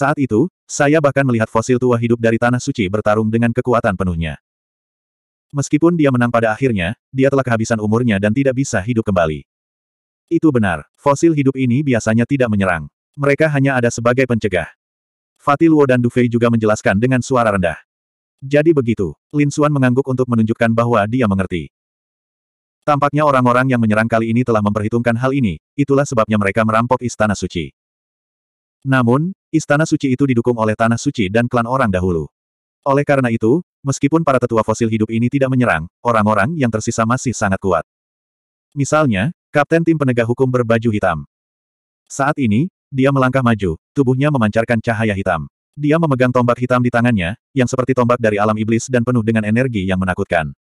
Saat itu, saya bahkan melihat fosil tua hidup dari tanah suci bertarung dengan kekuatan penuhnya. Meskipun dia menang pada akhirnya, dia telah kehabisan umurnya dan tidak bisa hidup kembali. Itu benar, fosil hidup ini biasanya tidak menyerang. Mereka hanya ada sebagai pencegah. Fatih Luo dan Dufei juga menjelaskan dengan suara rendah. Jadi begitu, Lin Xuan mengangguk untuk menunjukkan bahwa dia mengerti. Tampaknya orang-orang yang menyerang kali ini telah memperhitungkan hal ini, itulah sebabnya mereka merampok istana suci. Namun, Istana suci itu didukung oleh tanah suci dan klan orang dahulu. Oleh karena itu, meskipun para tetua fosil hidup ini tidak menyerang, orang-orang yang tersisa masih sangat kuat. Misalnya, kapten tim penegak hukum berbaju hitam. Saat ini, dia melangkah maju, tubuhnya memancarkan cahaya hitam. Dia memegang tombak hitam di tangannya, yang seperti tombak dari alam iblis dan penuh dengan energi yang menakutkan.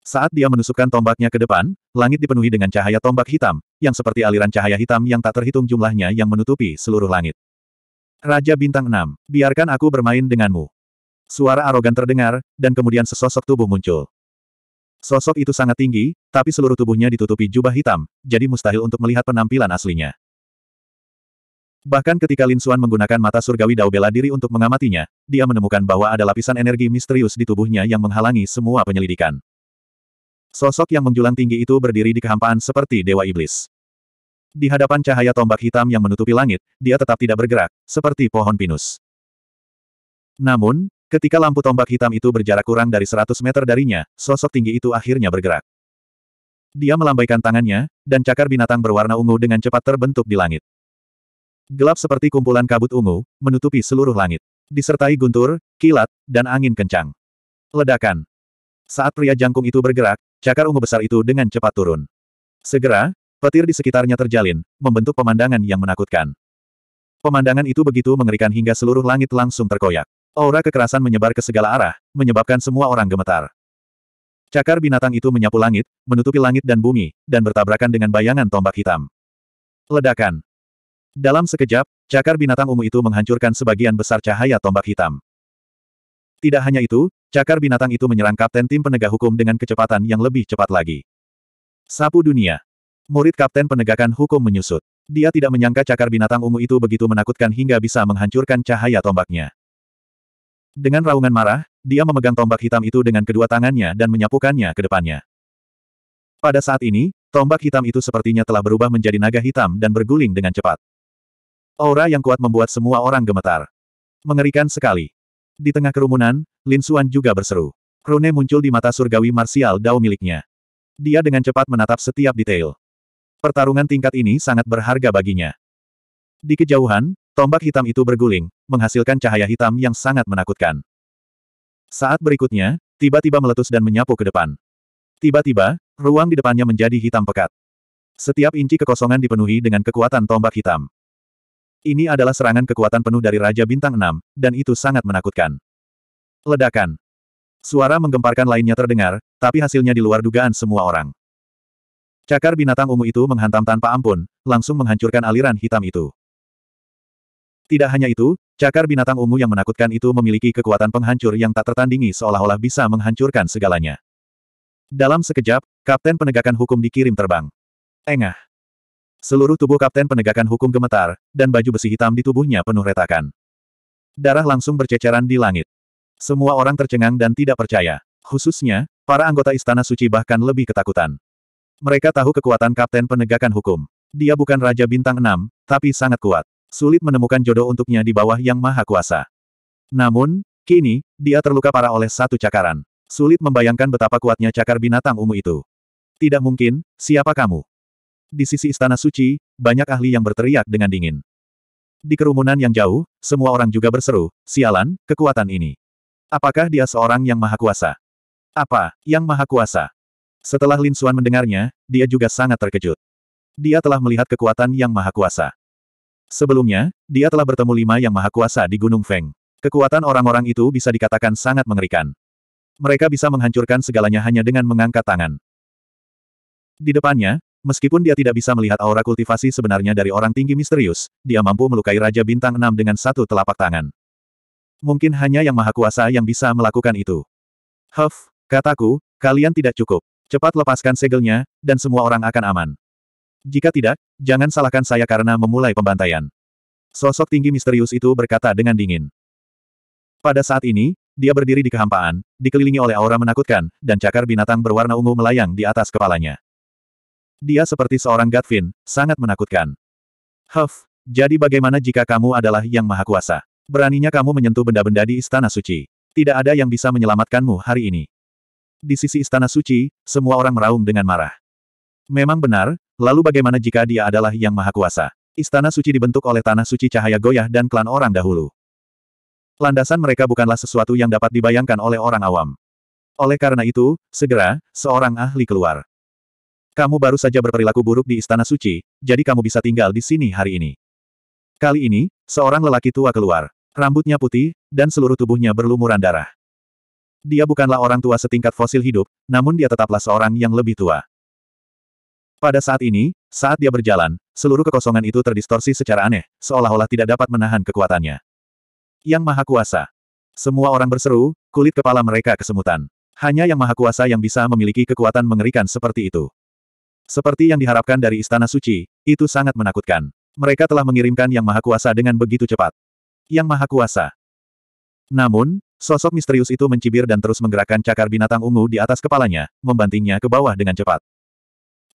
Saat dia menusukkan tombaknya ke depan, langit dipenuhi dengan cahaya tombak hitam, yang seperti aliran cahaya hitam yang tak terhitung jumlahnya yang menutupi seluruh langit. Raja Bintang 6, biarkan aku bermain denganmu. Suara arogan terdengar, dan kemudian sesosok tubuh muncul. Sosok itu sangat tinggi, tapi seluruh tubuhnya ditutupi jubah hitam, jadi mustahil untuk melihat penampilan aslinya. Bahkan ketika Lin Suan menggunakan mata surgawi Dao bela diri untuk mengamatinya, dia menemukan bahwa ada lapisan energi misterius di tubuhnya yang menghalangi semua penyelidikan. Sosok yang menjulang tinggi itu berdiri di kehampaan seperti dewa iblis. Di hadapan cahaya tombak hitam yang menutupi langit, dia tetap tidak bergerak, seperti pohon pinus. Namun, ketika lampu tombak hitam itu berjarak kurang dari 100 meter darinya, sosok tinggi itu akhirnya bergerak. Dia melambaikan tangannya, dan cakar binatang berwarna ungu dengan cepat terbentuk di langit. Gelap seperti kumpulan kabut ungu, menutupi seluruh langit. Disertai guntur, kilat, dan angin kencang. Ledakan. Saat pria jangkung itu bergerak, cakar ungu besar itu dengan cepat turun. Segera, petir di sekitarnya terjalin, membentuk pemandangan yang menakutkan. Pemandangan itu begitu mengerikan hingga seluruh langit langsung terkoyak. Aura kekerasan menyebar ke segala arah, menyebabkan semua orang gemetar. Cakar binatang itu menyapu langit, menutupi langit dan bumi, dan bertabrakan dengan bayangan tombak hitam. Ledakan. Dalam sekejap, cakar binatang ungu itu menghancurkan sebagian besar cahaya tombak hitam. Tidak hanya itu, Cakar binatang itu menyerang kapten tim penegak hukum dengan kecepatan yang lebih cepat lagi. Sapu dunia. Murid kapten penegakan hukum menyusut. Dia tidak menyangka cakar binatang ungu itu begitu menakutkan hingga bisa menghancurkan cahaya tombaknya. Dengan raungan marah, dia memegang tombak hitam itu dengan kedua tangannya dan menyapukannya ke depannya. Pada saat ini, tombak hitam itu sepertinya telah berubah menjadi naga hitam dan berguling dengan cepat. Aura yang kuat membuat semua orang gemetar. Mengerikan sekali. Di tengah kerumunan, Lin Xuan juga berseru. Krone muncul di mata surgawi marsial Dao miliknya. Dia dengan cepat menatap setiap detail. Pertarungan tingkat ini sangat berharga baginya. Di kejauhan, tombak hitam itu berguling, menghasilkan cahaya hitam yang sangat menakutkan. Saat berikutnya, tiba-tiba meletus dan menyapu ke depan. Tiba-tiba, ruang di depannya menjadi hitam pekat. Setiap inci kekosongan dipenuhi dengan kekuatan tombak hitam. Ini adalah serangan kekuatan penuh dari Raja Bintang 6, dan itu sangat menakutkan. Ledakan. Suara menggemparkan lainnya terdengar, tapi hasilnya di luar dugaan semua orang. Cakar binatang ungu itu menghantam tanpa ampun, langsung menghancurkan aliran hitam itu. Tidak hanya itu, cakar binatang ungu yang menakutkan itu memiliki kekuatan penghancur yang tak tertandingi seolah-olah bisa menghancurkan segalanya. Dalam sekejap, Kapten Penegakan Hukum dikirim terbang. Engah. Seluruh tubuh Kapten Penegakan Hukum gemetar, dan baju besi hitam di tubuhnya penuh retakan. Darah langsung berceceran di langit. Semua orang tercengang dan tidak percaya. Khususnya, para anggota Istana Suci bahkan lebih ketakutan. Mereka tahu kekuatan Kapten Penegakan Hukum. Dia bukan Raja Bintang Enam, tapi sangat kuat. Sulit menemukan jodoh untuknya di bawah Yang Maha Kuasa. Namun, kini, dia terluka parah oleh satu cakaran. Sulit membayangkan betapa kuatnya cakar binatang ungu itu. Tidak mungkin, siapa kamu? Di sisi istana suci, banyak ahli yang berteriak dengan dingin. Di kerumunan yang jauh, semua orang juga berseru, sialan, kekuatan ini. Apakah dia seorang yang maha kuasa? Apa, yang maha kuasa? Setelah Lin Xuan mendengarnya, dia juga sangat terkejut. Dia telah melihat kekuatan yang maha kuasa. Sebelumnya, dia telah bertemu lima yang maha kuasa di Gunung Feng. Kekuatan orang-orang itu bisa dikatakan sangat mengerikan. Mereka bisa menghancurkan segalanya hanya dengan mengangkat tangan. Di depannya, Meskipun dia tidak bisa melihat aura kultivasi sebenarnya dari orang tinggi misterius, dia mampu melukai Raja Bintang 6 dengan satu telapak tangan. Mungkin hanya yang maha kuasa yang bisa melakukan itu. Huff, kataku, kalian tidak cukup. Cepat lepaskan segelnya, dan semua orang akan aman. Jika tidak, jangan salahkan saya karena memulai pembantaian. Sosok tinggi misterius itu berkata dengan dingin. Pada saat ini, dia berdiri di kehampaan, dikelilingi oleh aura menakutkan, dan cakar binatang berwarna ungu melayang di atas kepalanya. Dia seperti seorang Gatvin, sangat menakutkan. Huff, jadi bagaimana jika kamu adalah yang maha kuasa? Beraninya kamu menyentuh benda-benda di Istana Suci. Tidak ada yang bisa menyelamatkanmu hari ini. Di sisi Istana Suci, semua orang meraung dengan marah. Memang benar, lalu bagaimana jika dia adalah yang maha kuasa? Istana Suci dibentuk oleh Tanah Suci Cahaya Goyah dan klan orang dahulu. Landasan mereka bukanlah sesuatu yang dapat dibayangkan oleh orang awam. Oleh karena itu, segera, seorang ahli keluar. Kamu baru saja berperilaku buruk di Istana Suci, jadi kamu bisa tinggal di sini hari ini. Kali ini, seorang lelaki tua keluar. Rambutnya putih, dan seluruh tubuhnya berlumuran darah. Dia bukanlah orang tua setingkat fosil hidup, namun dia tetaplah seorang yang lebih tua. Pada saat ini, saat dia berjalan, seluruh kekosongan itu terdistorsi secara aneh, seolah-olah tidak dapat menahan kekuatannya. Yang Maha Kuasa. Semua orang berseru, kulit kepala mereka kesemutan. Hanya Yang Maha Kuasa yang bisa memiliki kekuatan mengerikan seperti itu. Seperti yang diharapkan dari Istana Suci, itu sangat menakutkan. Mereka telah mengirimkan Yang Maha Kuasa dengan begitu cepat. Yang Maha Kuasa. Namun, sosok misterius itu mencibir dan terus menggerakkan cakar binatang ungu di atas kepalanya, membantingnya ke bawah dengan cepat.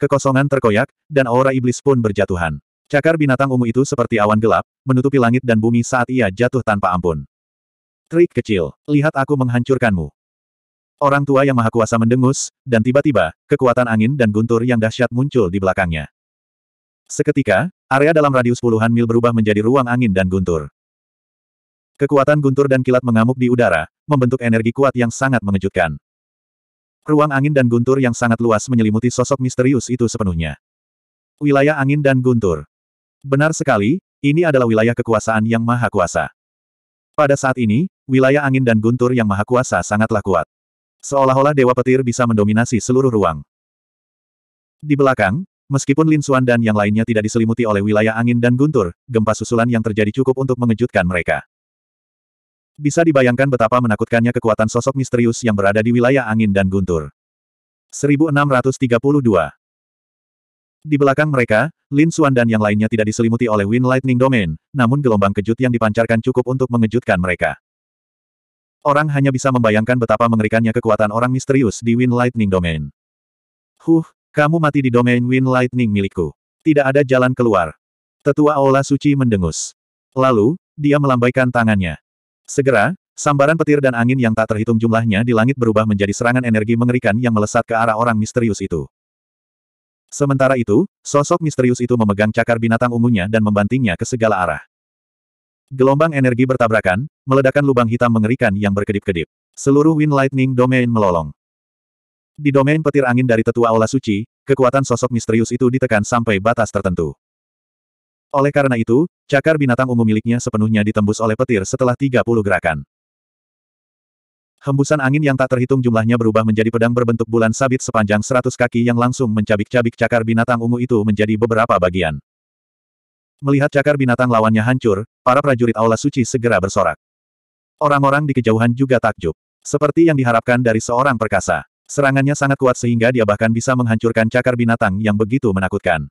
Kekosongan terkoyak, dan aura iblis pun berjatuhan. Cakar binatang ungu itu seperti awan gelap, menutupi langit dan bumi saat ia jatuh tanpa ampun. Trik kecil, lihat aku menghancurkanmu. Orang tua yang maha kuasa mendengus, dan tiba-tiba, kekuatan angin dan guntur yang dahsyat muncul di belakangnya. Seketika, area dalam radius puluhan mil berubah menjadi ruang angin dan guntur. Kekuatan guntur dan kilat mengamuk di udara, membentuk energi kuat yang sangat mengejutkan. Ruang angin dan guntur yang sangat luas menyelimuti sosok misterius itu sepenuhnya. Wilayah angin dan guntur. Benar sekali, ini adalah wilayah kekuasaan yang maha kuasa. Pada saat ini, wilayah angin dan guntur yang maha kuasa sangatlah kuat. Seolah-olah Dewa Petir bisa mendominasi seluruh ruang. Di belakang, meskipun Lin Xuan dan yang lainnya tidak diselimuti oleh wilayah angin dan guntur, gempa susulan yang terjadi cukup untuk mengejutkan mereka. Bisa dibayangkan betapa menakutkannya kekuatan sosok misterius yang berada di wilayah angin dan guntur. 1632 Di belakang mereka, Lin Xuan dan yang lainnya tidak diselimuti oleh Wind Lightning Domain, namun gelombang kejut yang dipancarkan cukup untuk mengejutkan mereka. Orang hanya bisa membayangkan betapa mengerikannya kekuatan orang misterius di Wind Lightning Domain. Huh, kamu mati di domain Wind Lightning milikku. Tidak ada jalan keluar. Tetua Aula Suci mendengus. Lalu, dia melambaikan tangannya. Segera, sambaran petir dan angin yang tak terhitung jumlahnya di langit berubah menjadi serangan energi mengerikan yang melesat ke arah orang misterius itu. Sementara itu, sosok misterius itu memegang cakar binatang ungunya dan membantingnya ke segala arah. Gelombang energi bertabrakan, meledakan lubang hitam mengerikan yang berkedip-kedip. Seluruh Wind Lightning Domain melolong. Di domain petir angin dari tetua Aula Suci, kekuatan sosok misterius itu ditekan sampai batas tertentu. Oleh karena itu, cakar binatang ungu miliknya sepenuhnya ditembus oleh petir setelah 30 gerakan. Hembusan angin yang tak terhitung jumlahnya berubah menjadi pedang berbentuk bulan sabit sepanjang 100 kaki yang langsung mencabik-cabik cakar binatang ungu itu menjadi beberapa bagian. Melihat cakar binatang lawannya hancur, para prajurit Aula Suci segera bersorak. Orang-orang di kejauhan juga takjub. Seperti yang diharapkan dari seorang perkasa. Serangannya sangat kuat sehingga dia bahkan bisa menghancurkan cakar binatang yang begitu menakutkan.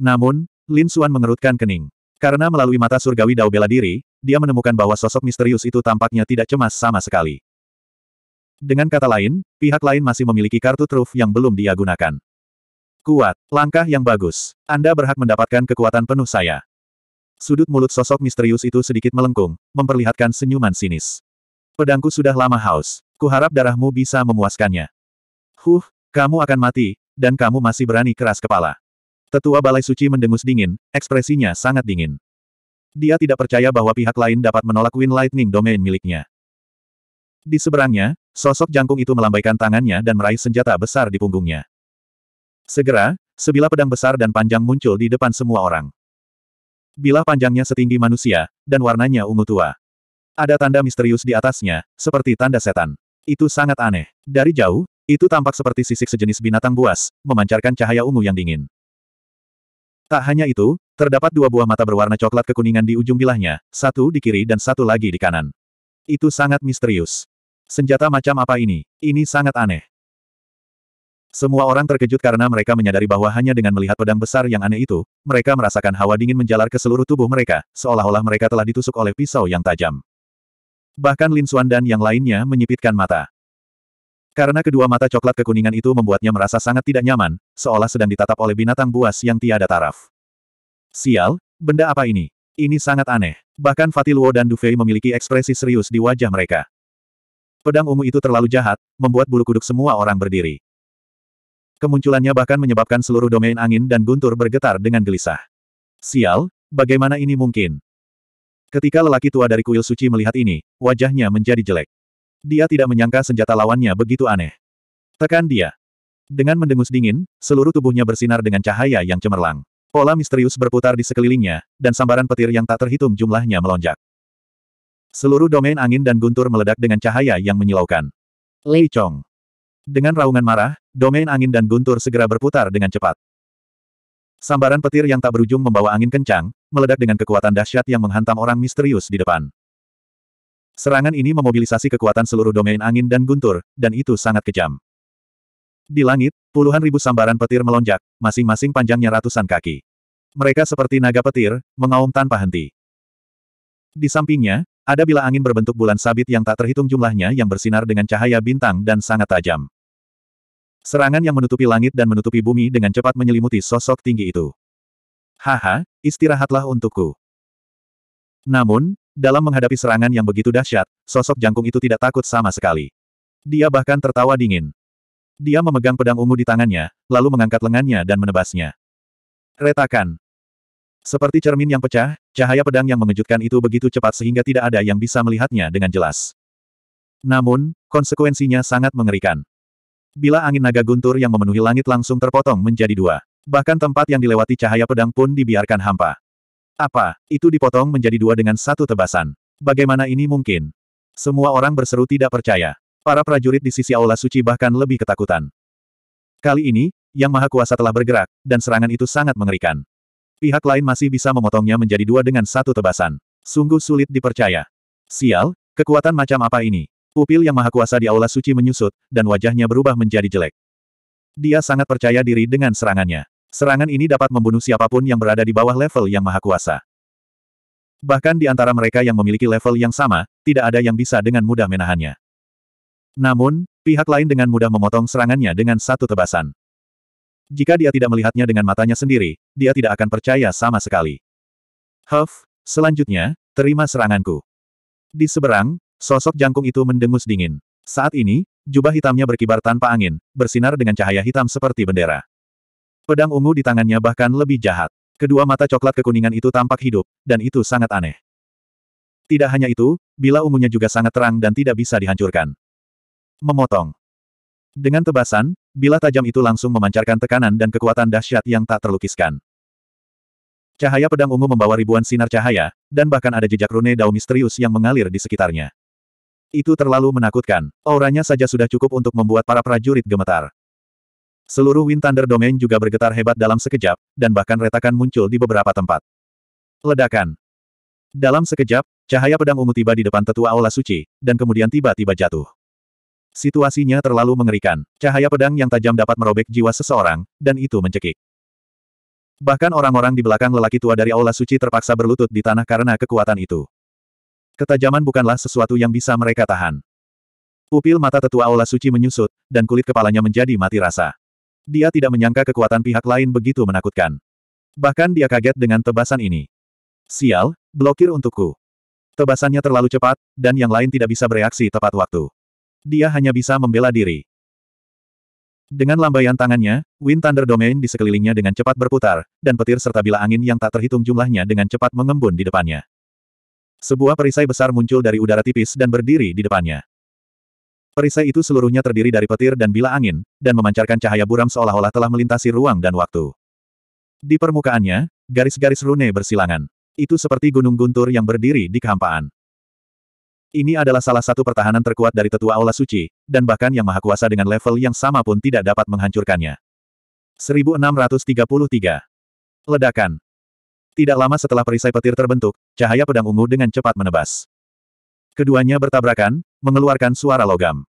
Namun, Lin Xuan mengerutkan kening. Karena melalui mata surgawi Dao bela diri, dia menemukan bahwa sosok misterius itu tampaknya tidak cemas sama sekali. Dengan kata lain, pihak lain masih memiliki kartu truf yang belum dia gunakan. Kuat. Langkah yang bagus. Anda berhak mendapatkan kekuatan penuh saya. Sudut mulut sosok misterius itu sedikit melengkung, memperlihatkan senyuman sinis. Pedangku sudah lama haus. Kuharap darahmu bisa memuaskannya. Huh, kamu akan mati, dan kamu masih berani keras kepala. Tetua Balai Suci mendengus dingin, ekspresinya sangat dingin. Dia tidak percaya bahwa pihak lain dapat menolak Wind Lightning Domain miliknya. Di seberangnya, sosok jangkung itu melambaikan tangannya dan meraih senjata besar di punggungnya. Segera, sebilah pedang besar dan panjang muncul di depan semua orang. Bilah panjangnya setinggi manusia, dan warnanya ungu tua. Ada tanda misterius di atasnya, seperti tanda setan. Itu sangat aneh. Dari jauh, itu tampak seperti sisik sejenis binatang buas, memancarkan cahaya ungu yang dingin. Tak hanya itu, terdapat dua buah mata berwarna coklat kekuningan di ujung bilahnya, satu di kiri dan satu lagi di kanan. Itu sangat misterius. Senjata macam apa ini? Ini sangat aneh. Semua orang terkejut karena mereka menyadari bahwa hanya dengan melihat pedang besar yang aneh itu, mereka merasakan hawa dingin menjalar ke seluruh tubuh mereka, seolah-olah mereka telah ditusuk oleh pisau yang tajam. Bahkan Lin Xuan dan yang lainnya menyipitkan mata. Karena kedua mata coklat kekuningan itu membuatnya merasa sangat tidak nyaman, seolah sedang ditatap oleh binatang buas yang tiada taraf. Sial, benda apa ini? Ini sangat aneh. Bahkan Fatiluo dan Dufei memiliki ekspresi serius di wajah mereka. Pedang ungu itu terlalu jahat, membuat bulu kuduk semua orang berdiri. Kemunculannya bahkan menyebabkan seluruh domain angin dan guntur bergetar dengan gelisah. Sial, bagaimana ini mungkin? Ketika lelaki tua dari kuil suci melihat ini, wajahnya menjadi jelek. Dia tidak menyangka senjata lawannya begitu aneh. Tekan dia. Dengan mendengus dingin, seluruh tubuhnya bersinar dengan cahaya yang cemerlang. Pola misterius berputar di sekelilingnya, dan sambaran petir yang tak terhitung jumlahnya melonjak. Seluruh domain angin dan guntur meledak dengan cahaya yang menyilaukan. Lei Chong. Dengan raungan marah, domain angin dan guntur segera berputar dengan cepat. Sambaran petir yang tak berujung membawa angin kencang, meledak dengan kekuatan dahsyat yang menghantam orang misterius di depan. Serangan ini memobilisasi kekuatan seluruh domain angin dan guntur, dan itu sangat kejam. Di langit, puluhan ribu sambaran petir melonjak, masing-masing panjangnya ratusan kaki. Mereka seperti naga petir, mengaum tanpa henti. Di sampingnya, ada bila angin berbentuk bulan sabit yang tak terhitung jumlahnya yang bersinar dengan cahaya bintang dan sangat tajam. Serangan yang menutupi langit dan menutupi bumi dengan cepat menyelimuti sosok tinggi itu. Haha, istirahatlah untukku. Namun, dalam menghadapi serangan yang begitu dahsyat, sosok jangkung itu tidak takut sama sekali. Dia bahkan tertawa dingin. Dia memegang pedang ungu di tangannya, lalu mengangkat lengannya dan menebasnya. Retakan. Seperti cermin yang pecah, cahaya pedang yang mengejutkan itu begitu cepat sehingga tidak ada yang bisa melihatnya dengan jelas. Namun, konsekuensinya sangat mengerikan. Bila angin naga guntur yang memenuhi langit langsung terpotong menjadi dua. Bahkan tempat yang dilewati cahaya pedang pun dibiarkan hampa. Apa, itu dipotong menjadi dua dengan satu tebasan. Bagaimana ini mungkin? Semua orang berseru tidak percaya. Para prajurit di sisi Aula Suci bahkan lebih ketakutan. Kali ini, Yang Maha Kuasa telah bergerak, dan serangan itu sangat mengerikan. Pihak lain masih bisa memotongnya menjadi dua dengan satu tebasan. Sungguh sulit dipercaya. Sial, kekuatan macam apa ini? Upil yang maha kuasa di aula suci menyusut, dan wajahnya berubah menjadi jelek. Dia sangat percaya diri dengan serangannya. Serangan ini dapat membunuh siapapun yang berada di bawah level yang maha kuasa. Bahkan di antara mereka yang memiliki level yang sama, tidak ada yang bisa dengan mudah menahannya. Namun, pihak lain dengan mudah memotong serangannya dengan satu tebasan. Jika dia tidak melihatnya dengan matanya sendiri, dia tidak akan percaya sama sekali. Huff, selanjutnya, terima seranganku. Di seberang, Sosok jangkung itu mendengus dingin. Saat ini, jubah hitamnya berkibar tanpa angin, bersinar dengan cahaya hitam seperti bendera. Pedang ungu di tangannya bahkan lebih jahat. Kedua mata coklat kekuningan itu tampak hidup, dan itu sangat aneh. Tidak hanya itu, bila ungunya juga sangat terang dan tidak bisa dihancurkan. Memotong. Dengan tebasan, bila tajam itu langsung memancarkan tekanan dan kekuatan dahsyat yang tak terlukiskan. Cahaya pedang ungu membawa ribuan sinar cahaya, dan bahkan ada jejak rune dao misterius yang mengalir di sekitarnya. Itu terlalu menakutkan. Auranya saja sudah cukup untuk membuat para prajurit gemetar. Seluruh Wind Thunder Domain juga bergetar hebat dalam sekejap, dan bahkan retakan muncul di beberapa tempat. Ledakan. Dalam sekejap, cahaya pedang ungu tiba di depan tetua Aula Suci, dan kemudian tiba-tiba jatuh. Situasinya terlalu mengerikan. Cahaya pedang yang tajam dapat merobek jiwa seseorang, dan itu mencekik. Bahkan orang-orang di belakang lelaki tua dari Aula Suci terpaksa berlutut di tanah karena kekuatan itu. Ketajaman bukanlah sesuatu yang bisa mereka tahan. Pupil mata tetua Aula Suci menyusut, dan kulit kepalanya menjadi mati rasa. Dia tidak menyangka kekuatan pihak lain begitu menakutkan. Bahkan dia kaget dengan tebasan ini. Sial, blokir untukku. Tebasannya terlalu cepat, dan yang lain tidak bisa bereaksi tepat waktu. Dia hanya bisa membela diri. Dengan lambaian tangannya, Wind Thunder Domain di sekelilingnya dengan cepat berputar, dan petir serta bila angin yang tak terhitung jumlahnya dengan cepat mengembun di depannya. Sebuah perisai besar muncul dari udara tipis dan berdiri di depannya. Perisai itu seluruhnya terdiri dari petir dan bila angin, dan memancarkan cahaya buram seolah-olah telah melintasi ruang dan waktu. Di permukaannya, garis-garis rune bersilangan. Itu seperti gunung guntur yang berdiri di kehampaan. Ini adalah salah satu pertahanan terkuat dari tetua Aula Suci, dan bahkan yang maha kuasa dengan level yang sama pun tidak dapat menghancurkannya. 1633. Ledakan. Tidak lama setelah perisai petir terbentuk, cahaya pedang ungu dengan cepat menebas. Keduanya bertabrakan, mengeluarkan suara logam.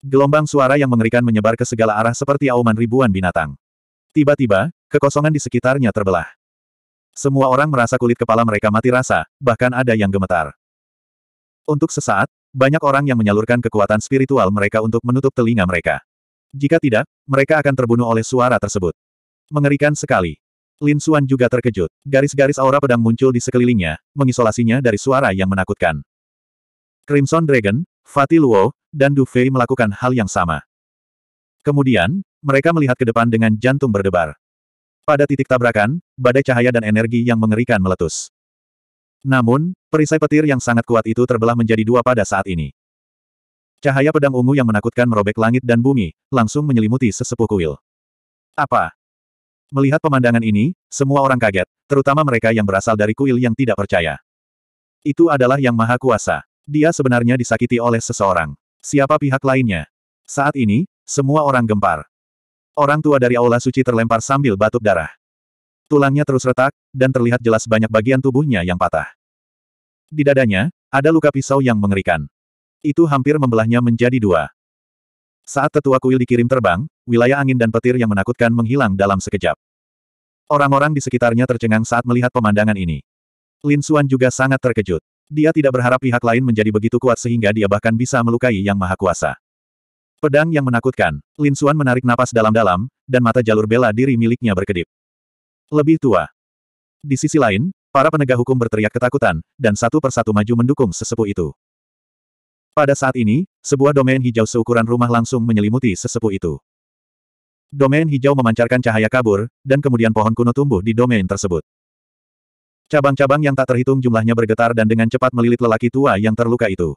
Gelombang suara yang mengerikan menyebar ke segala arah seperti auman ribuan binatang. Tiba-tiba, kekosongan di sekitarnya terbelah. Semua orang merasa kulit kepala mereka mati rasa, bahkan ada yang gemetar. Untuk sesaat, banyak orang yang menyalurkan kekuatan spiritual mereka untuk menutup telinga mereka. Jika tidak, mereka akan terbunuh oleh suara tersebut. Mengerikan sekali. Lin Xuan juga terkejut. Garis-garis aura pedang muncul di sekelilingnya, mengisolasinya dari suara yang menakutkan. Crimson Dragon, Fatih Luo, dan Du Fei melakukan hal yang sama. Kemudian, mereka melihat ke depan dengan jantung berdebar. Pada titik tabrakan, badai cahaya dan energi yang mengerikan meletus. Namun, perisai petir yang sangat kuat itu terbelah menjadi dua pada saat ini. Cahaya pedang ungu yang menakutkan merobek langit dan bumi, langsung menyelimuti sesepuh kuil. Apa? Melihat pemandangan ini, semua orang kaget, terutama mereka yang berasal dari kuil yang tidak percaya. Itu adalah yang maha kuasa. Dia sebenarnya disakiti oleh seseorang. Siapa pihak lainnya? Saat ini, semua orang gempar. Orang tua dari aula suci terlempar sambil batuk darah. Tulangnya terus retak, dan terlihat jelas banyak bagian tubuhnya yang patah. Di dadanya, ada luka pisau yang mengerikan. Itu hampir membelahnya menjadi dua. Saat tetua kuil dikirim terbang, wilayah angin dan petir yang menakutkan menghilang dalam sekejap. Orang-orang di sekitarnya tercengang saat melihat pemandangan ini. Lin Xuan juga sangat terkejut. Dia tidak berharap pihak lain menjadi begitu kuat sehingga dia bahkan bisa melukai Yang Maha Kuasa. Pedang yang menakutkan, Lin Xuan menarik napas dalam-dalam, dan mata jalur bela diri miliknya berkedip. Lebih tua. Di sisi lain, para penegak hukum berteriak ketakutan, dan satu persatu maju mendukung sesepuh itu. Pada saat ini, sebuah domain hijau seukuran rumah langsung menyelimuti sesepuh itu. Domain hijau memancarkan cahaya kabur, dan kemudian pohon kuno tumbuh di domain tersebut. Cabang-cabang yang tak terhitung jumlahnya bergetar dan dengan cepat melilit lelaki tua yang terluka itu.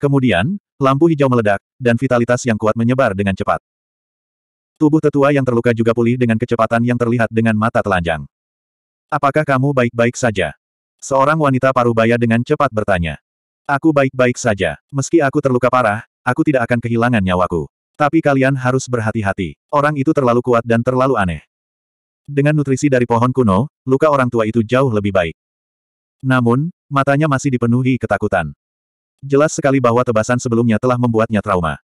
Kemudian, lampu hijau meledak, dan vitalitas yang kuat menyebar dengan cepat. Tubuh tetua yang terluka juga pulih dengan kecepatan yang terlihat dengan mata telanjang. Apakah kamu baik-baik saja? Seorang wanita paruh baya dengan cepat bertanya. Aku baik-baik saja. Meski aku terluka parah, aku tidak akan kehilangan nyawaku. Tapi kalian harus berhati-hati. Orang itu terlalu kuat dan terlalu aneh. Dengan nutrisi dari pohon kuno, luka orang tua itu jauh lebih baik. Namun, matanya masih dipenuhi ketakutan. Jelas sekali bahwa tebasan sebelumnya telah membuatnya trauma.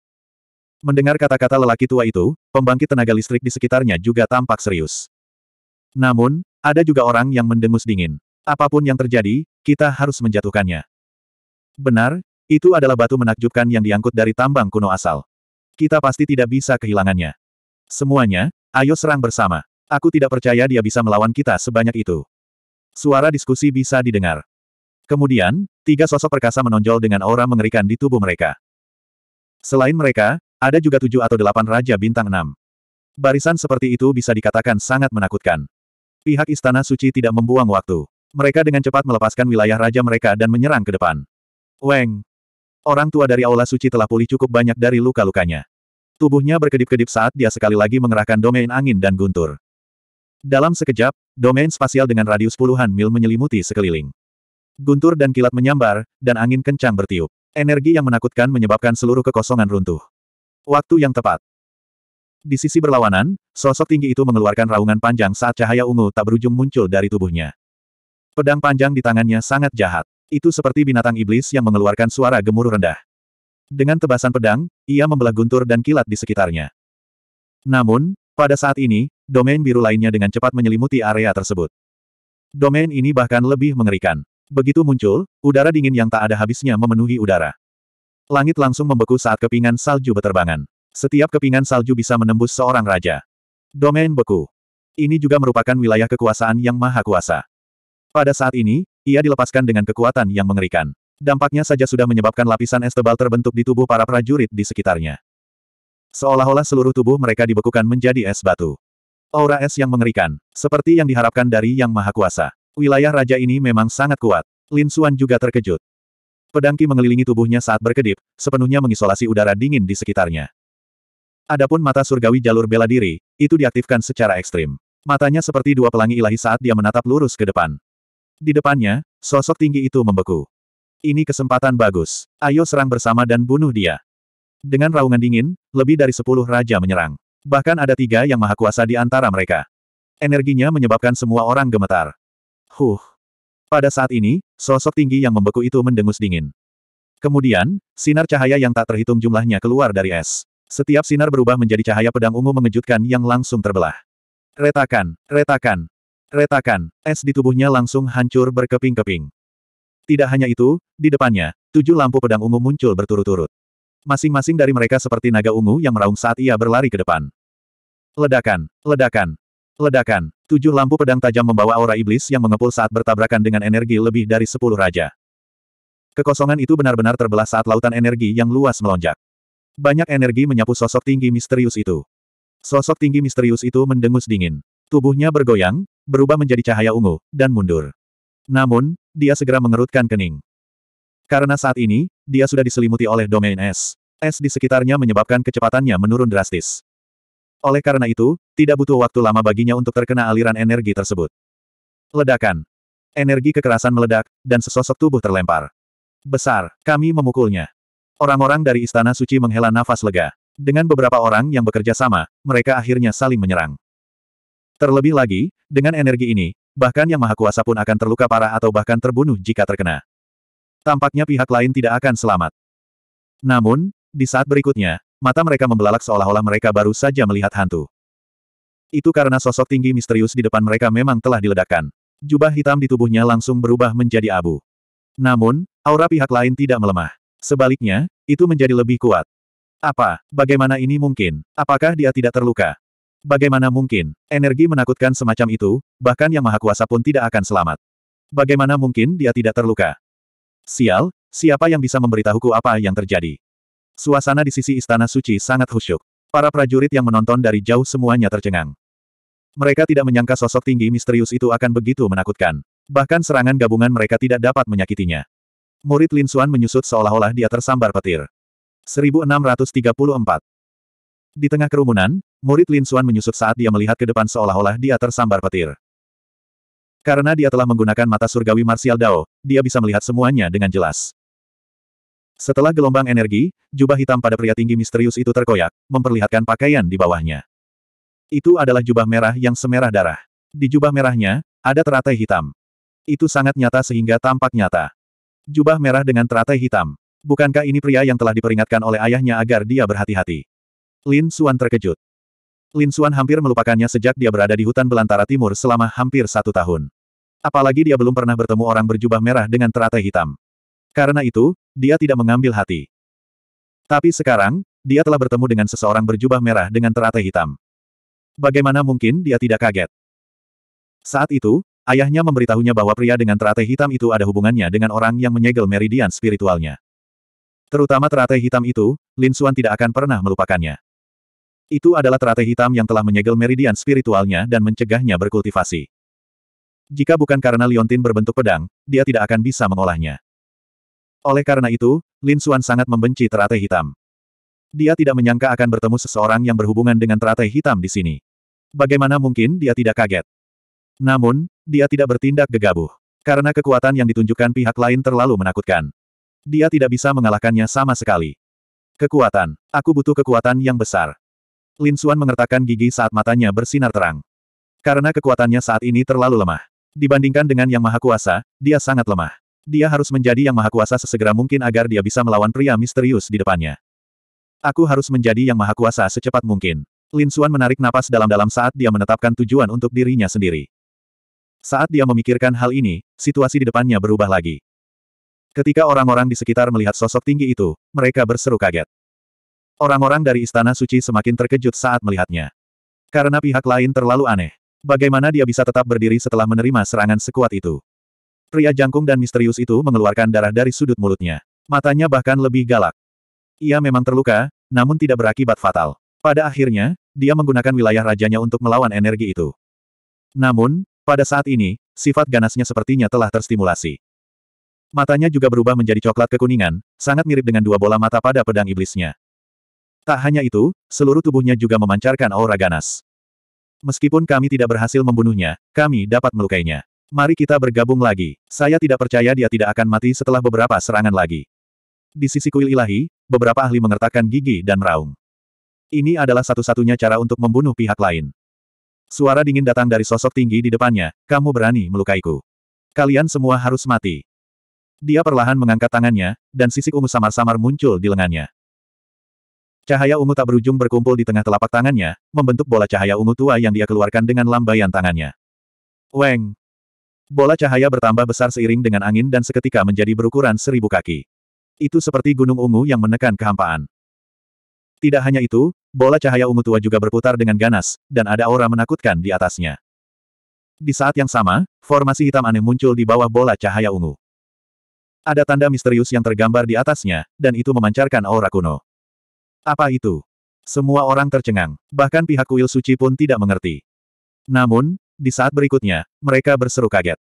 Mendengar kata-kata lelaki tua itu, pembangkit tenaga listrik di sekitarnya juga tampak serius. Namun, ada juga orang yang mendengus dingin. Apapun yang terjadi, kita harus menjatuhkannya. Benar, itu adalah batu menakjubkan yang diangkut dari tambang kuno asal. Kita pasti tidak bisa kehilangannya. Semuanya, ayo serang bersama. Aku tidak percaya dia bisa melawan kita sebanyak itu. Suara diskusi bisa didengar. Kemudian, tiga sosok perkasa menonjol dengan aura mengerikan di tubuh mereka. Selain mereka, ada juga tujuh atau delapan raja bintang enam. Barisan seperti itu bisa dikatakan sangat menakutkan. Pihak Istana Suci tidak membuang waktu. Mereka dengan cepat melepaskan wilayah raja mereka dan menyerang ke depan. Weng. Orang tua dari aula suci telah pulih cukup banyak dari luka-lukanya. Tubuhnya berkedip-kedip saat dia sekali lagi mengerahkan domain angin dan guntur. Dalam sekejap, domain spasial dengan radius puluhan mil menyelimuti sekeliling. Guntur dan kilat menyambar, dan angin kencang bertiup. Energi yang menakutkan menyebabkan seluruh kekosongan runtuh. Waktu yang tepat. Di sisi berlawanan, sosok tinggi itu mengeluarkan raungan panjang saat cahaya ungu tak berujung muncul dari tubuhnya. Pedang panjang di tangannya sangat jahat. Itu seperti binatang iblis yang mengeluarkan suara gemuruh rendah. Dengan tebasan pedang, ia membelah guntur dan kilat di sekitarnya. Namun, pada saat ini, domain biru lainnya dengan cepat menyelimuti area tersebut. Domain ini bahkan lebih mengerikan. Begitu muncul, udara dingin yang tak ada habisnya memenuhi udara. Langit langsung membeku saat kepingan salju beterbangan. Setiap kepingan salju bisa menembus seorang raja. Domain beku. Ini juga merupakan wilayah kekuasaan yang maha kuasa. Pada saat ini, ia dilepaskan dengan kekuatan yang mengerikan. Dampaknya saja sudah menyebabkan lapisan es tebal terbentuk di tubuh para prajurit di sekitarnya. Seolah-olah seluruh tubuh mereka dibekukan menjadi es batu. Aura es yang mengerikan, seperti yang diharapkan dari Yang Maha Kuasa. Wilayah raja ini memang sangat kuat. Lin Suan juga terkejut. Pedangki mengelilingi tubuhnya saat berkedip, sepenuhnya mengisolasi udara dingin di sekitarnya. Adapun mata surgawi jalur bela diri, itu diaktifkan secara ekstrim. Matanya seperti dua pelangi ilahi saat dia menatap lurus ke depan. Di depannya, sosok tinggi itu membeku. Ini kesempatan bagus. Ayo serang bersama dan bunuh dia. Dengan raungan dingin, lebih dari sepuluh raja menyerang. Bahkan ada tiga yang maha kuasa di antara mereka. Energinya menyebabkan semua orang gemetar. Huh. Pada saat ini, sosok tinggi yang membeku itu mendengus dingin. Kemudian, sinar cahaya yang tak terhitung jumlahnya keluar dari es. Setiap sinar berubah menjadi cahaya pedang ungu mengejutkan yang langsung terbelah. Retakan, retakan, Retakan, es di tubuhnya langsung hancur berkeping-keping. Tidak hanya itu, di depannya, tujuh lampu pedang ungu muncul berturut-turut. Masing-masing dari mereka seperti naga ungu yang meraung saat ia berlari ke depan. Ledakan, ledakan, ledakan. Tujuh lampu pedang tajam membawa aura iblis yang mengepul saat bertabrakan dengan energi lebih dari sepuluh raja. Kekosongan itu benar-benar terbelah saat lautan energi yang luas melonjak. Banyak energi menyapu sosok tinggi misterius itu. Sosok tinggi misterius itu mendengus dingin. Tubuhnya bergoyang, berubah menjadi cahaya ungu, dan mundur. Namun, dia segera mengerutkan kening. Karena saat ini, dia sudah diselimuti oleh domain es. Es di sekitarnya menyebabkan kecepatannya menurun drastis. Oleh karena itu, tidak butuh waktu lama baginya untuk terkena aliran energi tersebut. Ledakan. Energi kekerasan meledak, dan sesosok tubuh terlempar. Besar, kami memukulnya. Orang-orang dari Istana Suci menghela nafas lega. Dengan beberapa orang yang bekerja sama, mereka akhirnya saling menyerang. Terlebih lagi, dengan energi ini, bahkan yang maha kuasa pun akan terluka parah atau bahkan terbunuh jika terkena. Tampaknya pihak lain tidak akan selamat. Namun, di saat berikutnya, mata mereka membelalak seolah-olah mereka baru saja melihat hantu. Itu karena sosok tinggi misterius di depan mereka memang telah diledakkan. Jubah hitam di tubuhnya langsung berubah menjadi abu. Namun, aura pihak lain tidak melemah. Sebaliknya, itu menjadi lebih kuat. Apa, bagaimana ini mungkin? Apakah dia tidak terluka? Bagaimana mungkin, energi menakutkan semacam itu, bahkan yang maha kuasa pun tidak akan selamat. Bagaimana mungkin dia tidak terluka? Sial, siapa yang bisa memberitahuku apa yang terjadi? Suasana di sisi istana suci sangat khusyuk. Para prajurit yang menonton dari jauh semuanya tercengang. Mereka tidak menyangka sosok tinggi misterius itu akan begitu menakutkan. Bahkan serangan gabungan mereka tidak dapat menyakitinya. Murid Lin Suan menyusut seolah-olah dia tersambar petir. 1634 Di tengah kerumunan, Murid Lin Xuan menyusut saat dia melihat ke depan seolah-olah dia tersambar petir. Karena dia telah menggunakan mata surgawi Martial Dao, dia bisa melihat semuanya dengan jelas. Setelah gelombang energi, jubah hitam pada pria tinggi misterius itu terkoyak, memperlihatkan pakaian di bawahnya. Itu adalah jubah merah yang semerah darah. Di jubah merahnya, ada teratai hitam. Itu sangat nyata sehingga tampak nyata. Jubah merah dengan teratai hitam. Bukankah ini pria yang telah diperingatkan oleh ayahnya agar dia berhati-hati? Lin Suan terkejut. Lin Xuan hampir melupakannya sejak dia berada di hutan belantara timur selama hampir satu tahun. Apalagi dia belum pernah bertemu orang berjubah merah dengan teratai hitam. Karena itu, dia tidak mengambil hati. Tapi sekarang, dia telah bertemu dengan seseorang berjubah merah dengan teratai hitam. Bagaimana mungkin dia tidak kaget? Saat itu, ayahnya memberitahunya bahwa pria dengan teratai hitam itu ada hubungannya dengan orang yang menyegel meridian spiritualnya. Terutama teratai hitam itu, Lin Xuan tidak akan pernah melupakannya. Itu adalah teratai hitam yang telah menyegel meridian spiritualnya dan mencegahnya berkultivasi. Jika bukan karena liontin berbentuk pedang, dia tidak akan bisa mengolahnya. Oleh karena itu, Lin Xuan sangat membenci teratai hitam. Dia tidak menyangka akan bertemu seseorang yang berhubungan dengan teratai hitam di sini. Bagaimana mungkin dia tidak kaget? Namun, dia tidak bertindak gegabah. Karena kekuatan yang ditunjukkan pihak lain terlalu menakutkan. Dia tidak bisa mengalahkannya sama sekali. Kekuatan. Aku butuh kekuatan yang besar. Lin Xuan mengertakkan gigi saat matanya bersinar terang. Karena kekuatannya saat ini terlalu lemah. Dibandingkan dengan Yang Maha Kuasa, dia sangat lemah. Dia harus menjadi Yang Maha Kuasa sesegera mungkin agar dia bisa melawan pria misterius di depannya. Aku harus menjadi Yang Maha Kuasa secepat mungkin. Lin Xuan menarik napas dalam-dalam saat dia menetapkan tujuan untuk dirinya sendiri. Saat dia memikirkan hal ini, situasi di depannya berubah lagi. Ketika orang-orang di sekitar melihat sosok tinggi itu, mereka berseru kaget. Orang-orang dari Istana Suci semakin terkejut saat melihatnya. Karena pihak lain terlalu aneh. Bagaimana dia bisa tetap berdiri setelah menerima serangan sekuat itu? Pria jangkung dan misterius itu mengeluarkan darah dari sudut mulutnya. Matanya bahkan lebih galak. Ia memang terluka, namun tidak berakibat fatal. Pada akhirnya, dia menggunakan wilayah rajanya untuk melawan energi itu. Namun, pada saat ini, sifat ganasnya sepertinya telah terstimulasi. Matanya juga berubah menjadi coklat kekuningan, sangat mirip dengan dua bola mata pada pedang iblisnya. Tak hanya itu, seluruh tubuhnya juga memancarkan aura ganas. Meskipun kami tidak berhasil membunuhnya, kami dapat melukainya. Mari kita bergabung lagi. Saya tidak percaya dia tidak akan mati setelah beberapa serangan lagi. Di sisi kuil ilahi, beberapa ahli mengertakkan gigi dan meraung. Ini adalah satu-satunya cara untuk membunuh pihak lain. Suara dingin datang dari sosok tinggi di depannya, kamu berani melukaiku. Kalian semua harus mati. Dia perlahan mengangkat tangannya, dan sisik ungu samar-samar muncul di lengannya. Cahaya ungu tak berujung berkumpul di tengah telapak tangannya, membentuk bola cahaya ungu tua yang dia keluarkan dengan lambaian tangannya. Weng! Bola cahaya bertambah besar seiring dengan angin dan seketika menjadi berukuran seribu kaki. Itu seperti gunung ungu yang menekan kehampaan. Tidak hanya itu, bola cahaya ungu tua juga berputar dengan ganas, dan ada aura menakutkan di atasnya. Di saat yang sama, formasi hitam aneh muncul di bawah bola cahaya ungu. Ada tanda misterius yang tergambar di atasnya, dan itu memancarkan aura kuno. Apa itu? Semua orang tercengang, bahkan pihak kuil suci pun tidak mengerti. Namun, di saat berikutnya, mereka berseru kaget.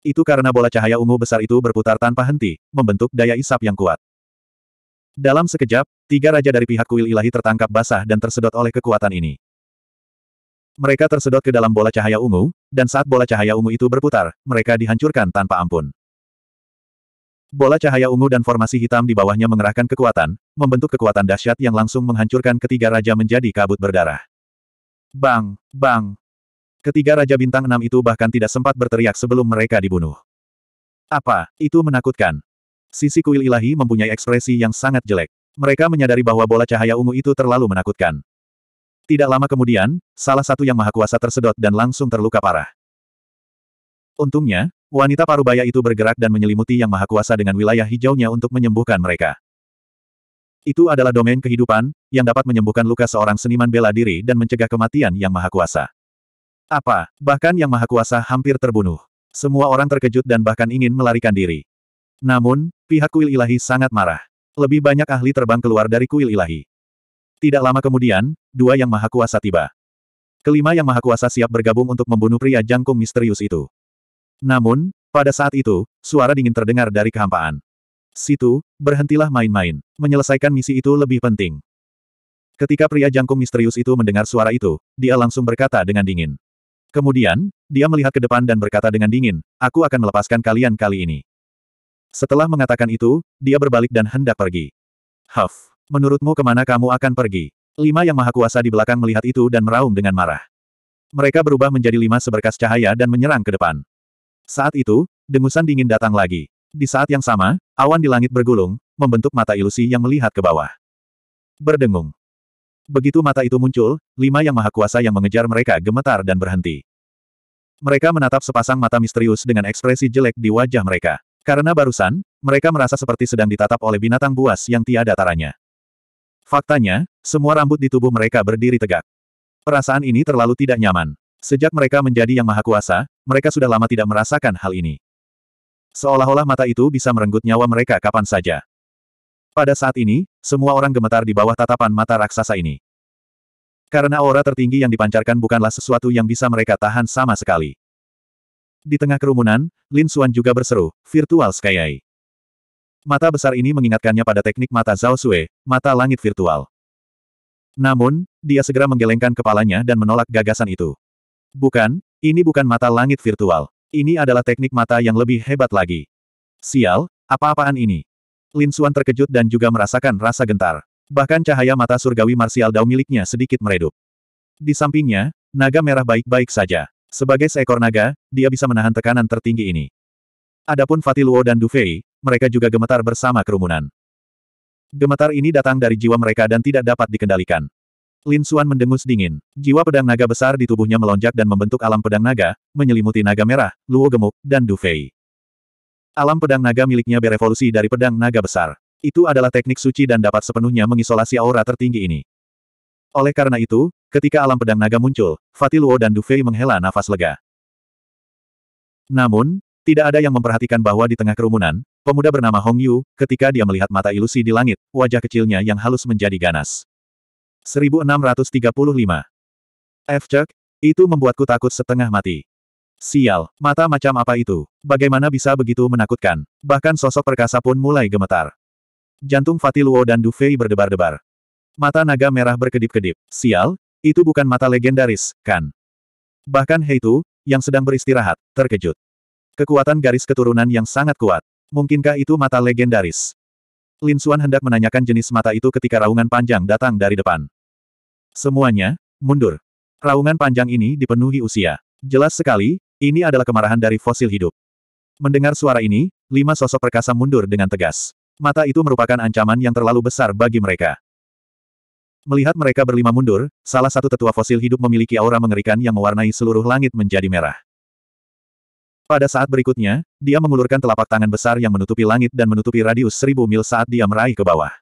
Itu karena bola cahaya ungu besar itu berputar tanpa henti, membentuk daya isap yang kuat. Dalam sekejap, tiga raja dari pihak kuil ilahi tertangkap basah dan tersedot oleh kekuatan ini. Mereka tersedot ke dalam bola cahaya ungu, dan saat bola cahaya ungu itu berputar, mereka dihancurkan tanpa ampun. Bola cahaya ungu dan formasi hitam di bawahnya mengerahkan kekuatan, membentuk kekuatan dahsyat yang langsung menghancurkan ketiga raja menjadi kabut berdarah. Bang! Bang! Ketiga raja bintang enam itu bahkan tidak sempat berteriak sebelum mereka dibunuh. Apa? Itu menakutkan. Sisi kuil ilahi mempunyai ekspresi yang sangat jelek. Mereka menyadari bahwa bola cahaya ungu itu terlalu menakutkan. Tidak lama kemudian, salah satu yang maha kuasa tersedot dan langsung terluka parah. Untungnya, Wanita parubaya itu bergerak dan menyelimuti yang maha kuasa dengan wilayah hijaunya untuk menyembuhkan mereka. Itu adalah domain kehidupan, yang dapat menyembuhkan luka seorang seniman bela diri dan mencegah kematian yang maha kuasa. Apa, bahkan yang maha kuasa hampir terbunuh. Semua orang terkejut dan bahkan ingin melarikan diri. Namun, pihak kuil ilahi sangat marah. Lebih banyak ahli terbang keluar dari kuil ilahi. Tidak lama kemudian, dua yang maha kuasa tiba. Kelima yang maha kuasa siap bergabung untuk membunuh pria jangkung misterius itu. Namun, pada saat itu, suara dingin terdengar dari kehampaan. Situ, berhentilah main-main. Menyelesaikan misi itu lebih penting. Ketika pria jangkung misterius itu mendengar suara itu, dia langsung berkata dengan dingin. Kemudian, dia melihat ke depan dan berkata dengan dingin, aku akan melepaskan kalian kali ini. Setelah mengatakan itu, dia berbalik dan hendak pergi. Huff, menurutmu kemana kamu akan pergi? Lima yang maha kuasa di belakang melihat itu dan meraung dengan marah. Mereka berubah menjadi lima seberkas cahaya dan menyerang ke depan. Saat itu, dengusan dingin datang lagi. Di saat yang sama, awan di langit bergulung, membentuk mata ilusi yang melihat ke bawah. Berdengung. Begitu mata itu muncul, lima yang maha kuasa yang mengejar mereka gemetar dan berhenti. Mereka menatap sepasang mata misterius dengan ekspresi jelek di wajah mereka. Karena barusan, mereka merasa seperti sedang ditatap oleh binatang buas yang tiada taranya. Faktanya, semua rambut di tubuh mereka berdiri tegak. Perasaan ini terlalu tidak nyaman. Sejak mereka menjadi yang maha kuasa, mereka sudah lama tidak merasakan hal ini. Seolah-olah mata itu bisa merenggut nyawa mereka kapan saja. Pada saat ini, semua orang gemetar di bawah tatapan mata raksasa ini. Karena aura tertinggi yang dipancarkan bukanlah sesuatu yang bisa mereka tahan sama sekali. Di tengah kerumunan, Lin Xuan juga berseru, Virtual Sky Mata besar ini mengingatkannya pada teknik mata Zhao Sui, mata langit virtual. Namun, dia segera menggelengkan kepalanya dan menolak gagasan itu. Bukan, ini bukan mata langit virtual. Ini adalah teknik mata yang lebih hebat lagi. Sial, apa-apaan ini? Lin Xuan terkejut dan juga merasakan rasa gentar. Bahkan cahaya mata surgawi Martial Dao miliknya sedikit meredup. Di sampingnya, naga merah baik-baik saja. Sebagai seekor naga, dia bisa menahan tekanan tertinggi ini. Adapun Fatiluo dan Dufei, mereka juga gemetar bersama kerumunan. Gemetar ini datang dari jiwa mereka dan tidak dapat dikendalikan. Lin Xuan mendengus dingin. Jiwa pedang naga besar di tubuhnya melonjak dan membentuk alam pedang naga, menyelimuti naga merah, Luo Gemuk, dan Du Fei. Alam pedang naga miliknya berevolusi dari pedang naga besar. Itu adalah teknik suci dan dapat sepenuhnya mengisolasi aura tertinggi ini. Oleh karena itu, ketika alam pedang naga muncul, Fatih Luo dan Du Fei menghela nafas lega. Namun, tidak ada yang memperhatikan bahwa di tengah kerumunan, pemuda bernama Hong Yu, ketika dia melihat mata ilusi di langit, wajah kecilnya yang halus menjadi ganas. 1635. F. itu membuatku takut setengah mati. Sial, mata macam apa itu? Bagaimana bisa begitu menakutkan? Bahkan sosok perkasa pun mulai gemetar. Jantung Fatiluo dan Dufei berdebar-debar. Mata naga merah berkedip-kedip. Sial, itu bukan mata legendaris, kan? Bahkan Heitu, yang sedang beristirahat, terkejut. Kekuatan garis keturunan yang sangat kuat. Mungkinkah itu mata legendaris? Lin Xuan hendak menanyakan jenis mata itu ketika raungan panjang datang dari depan. Semuanya, mundur. Raungan panjang ini dipenuhi usia. Jelas sekali, ini adalah kemarahan dari fosil hidup. Mendengar suara ini, lima sosok perkasa mundur dengan tegas. Mata itu merupakan ancaman yang terlalu besar bagi mereka. Melihat mereka berlima mundur, salah satu tetua fosil hidup memiliki aura mengerikan yang mewarnai seluruh langit menjadi merah. Pada saat berikutnya, dia mengulurkan telapak tangan besar yang menutupi langit dan menutupi radius seribu mil saat dia meraih ke bawah.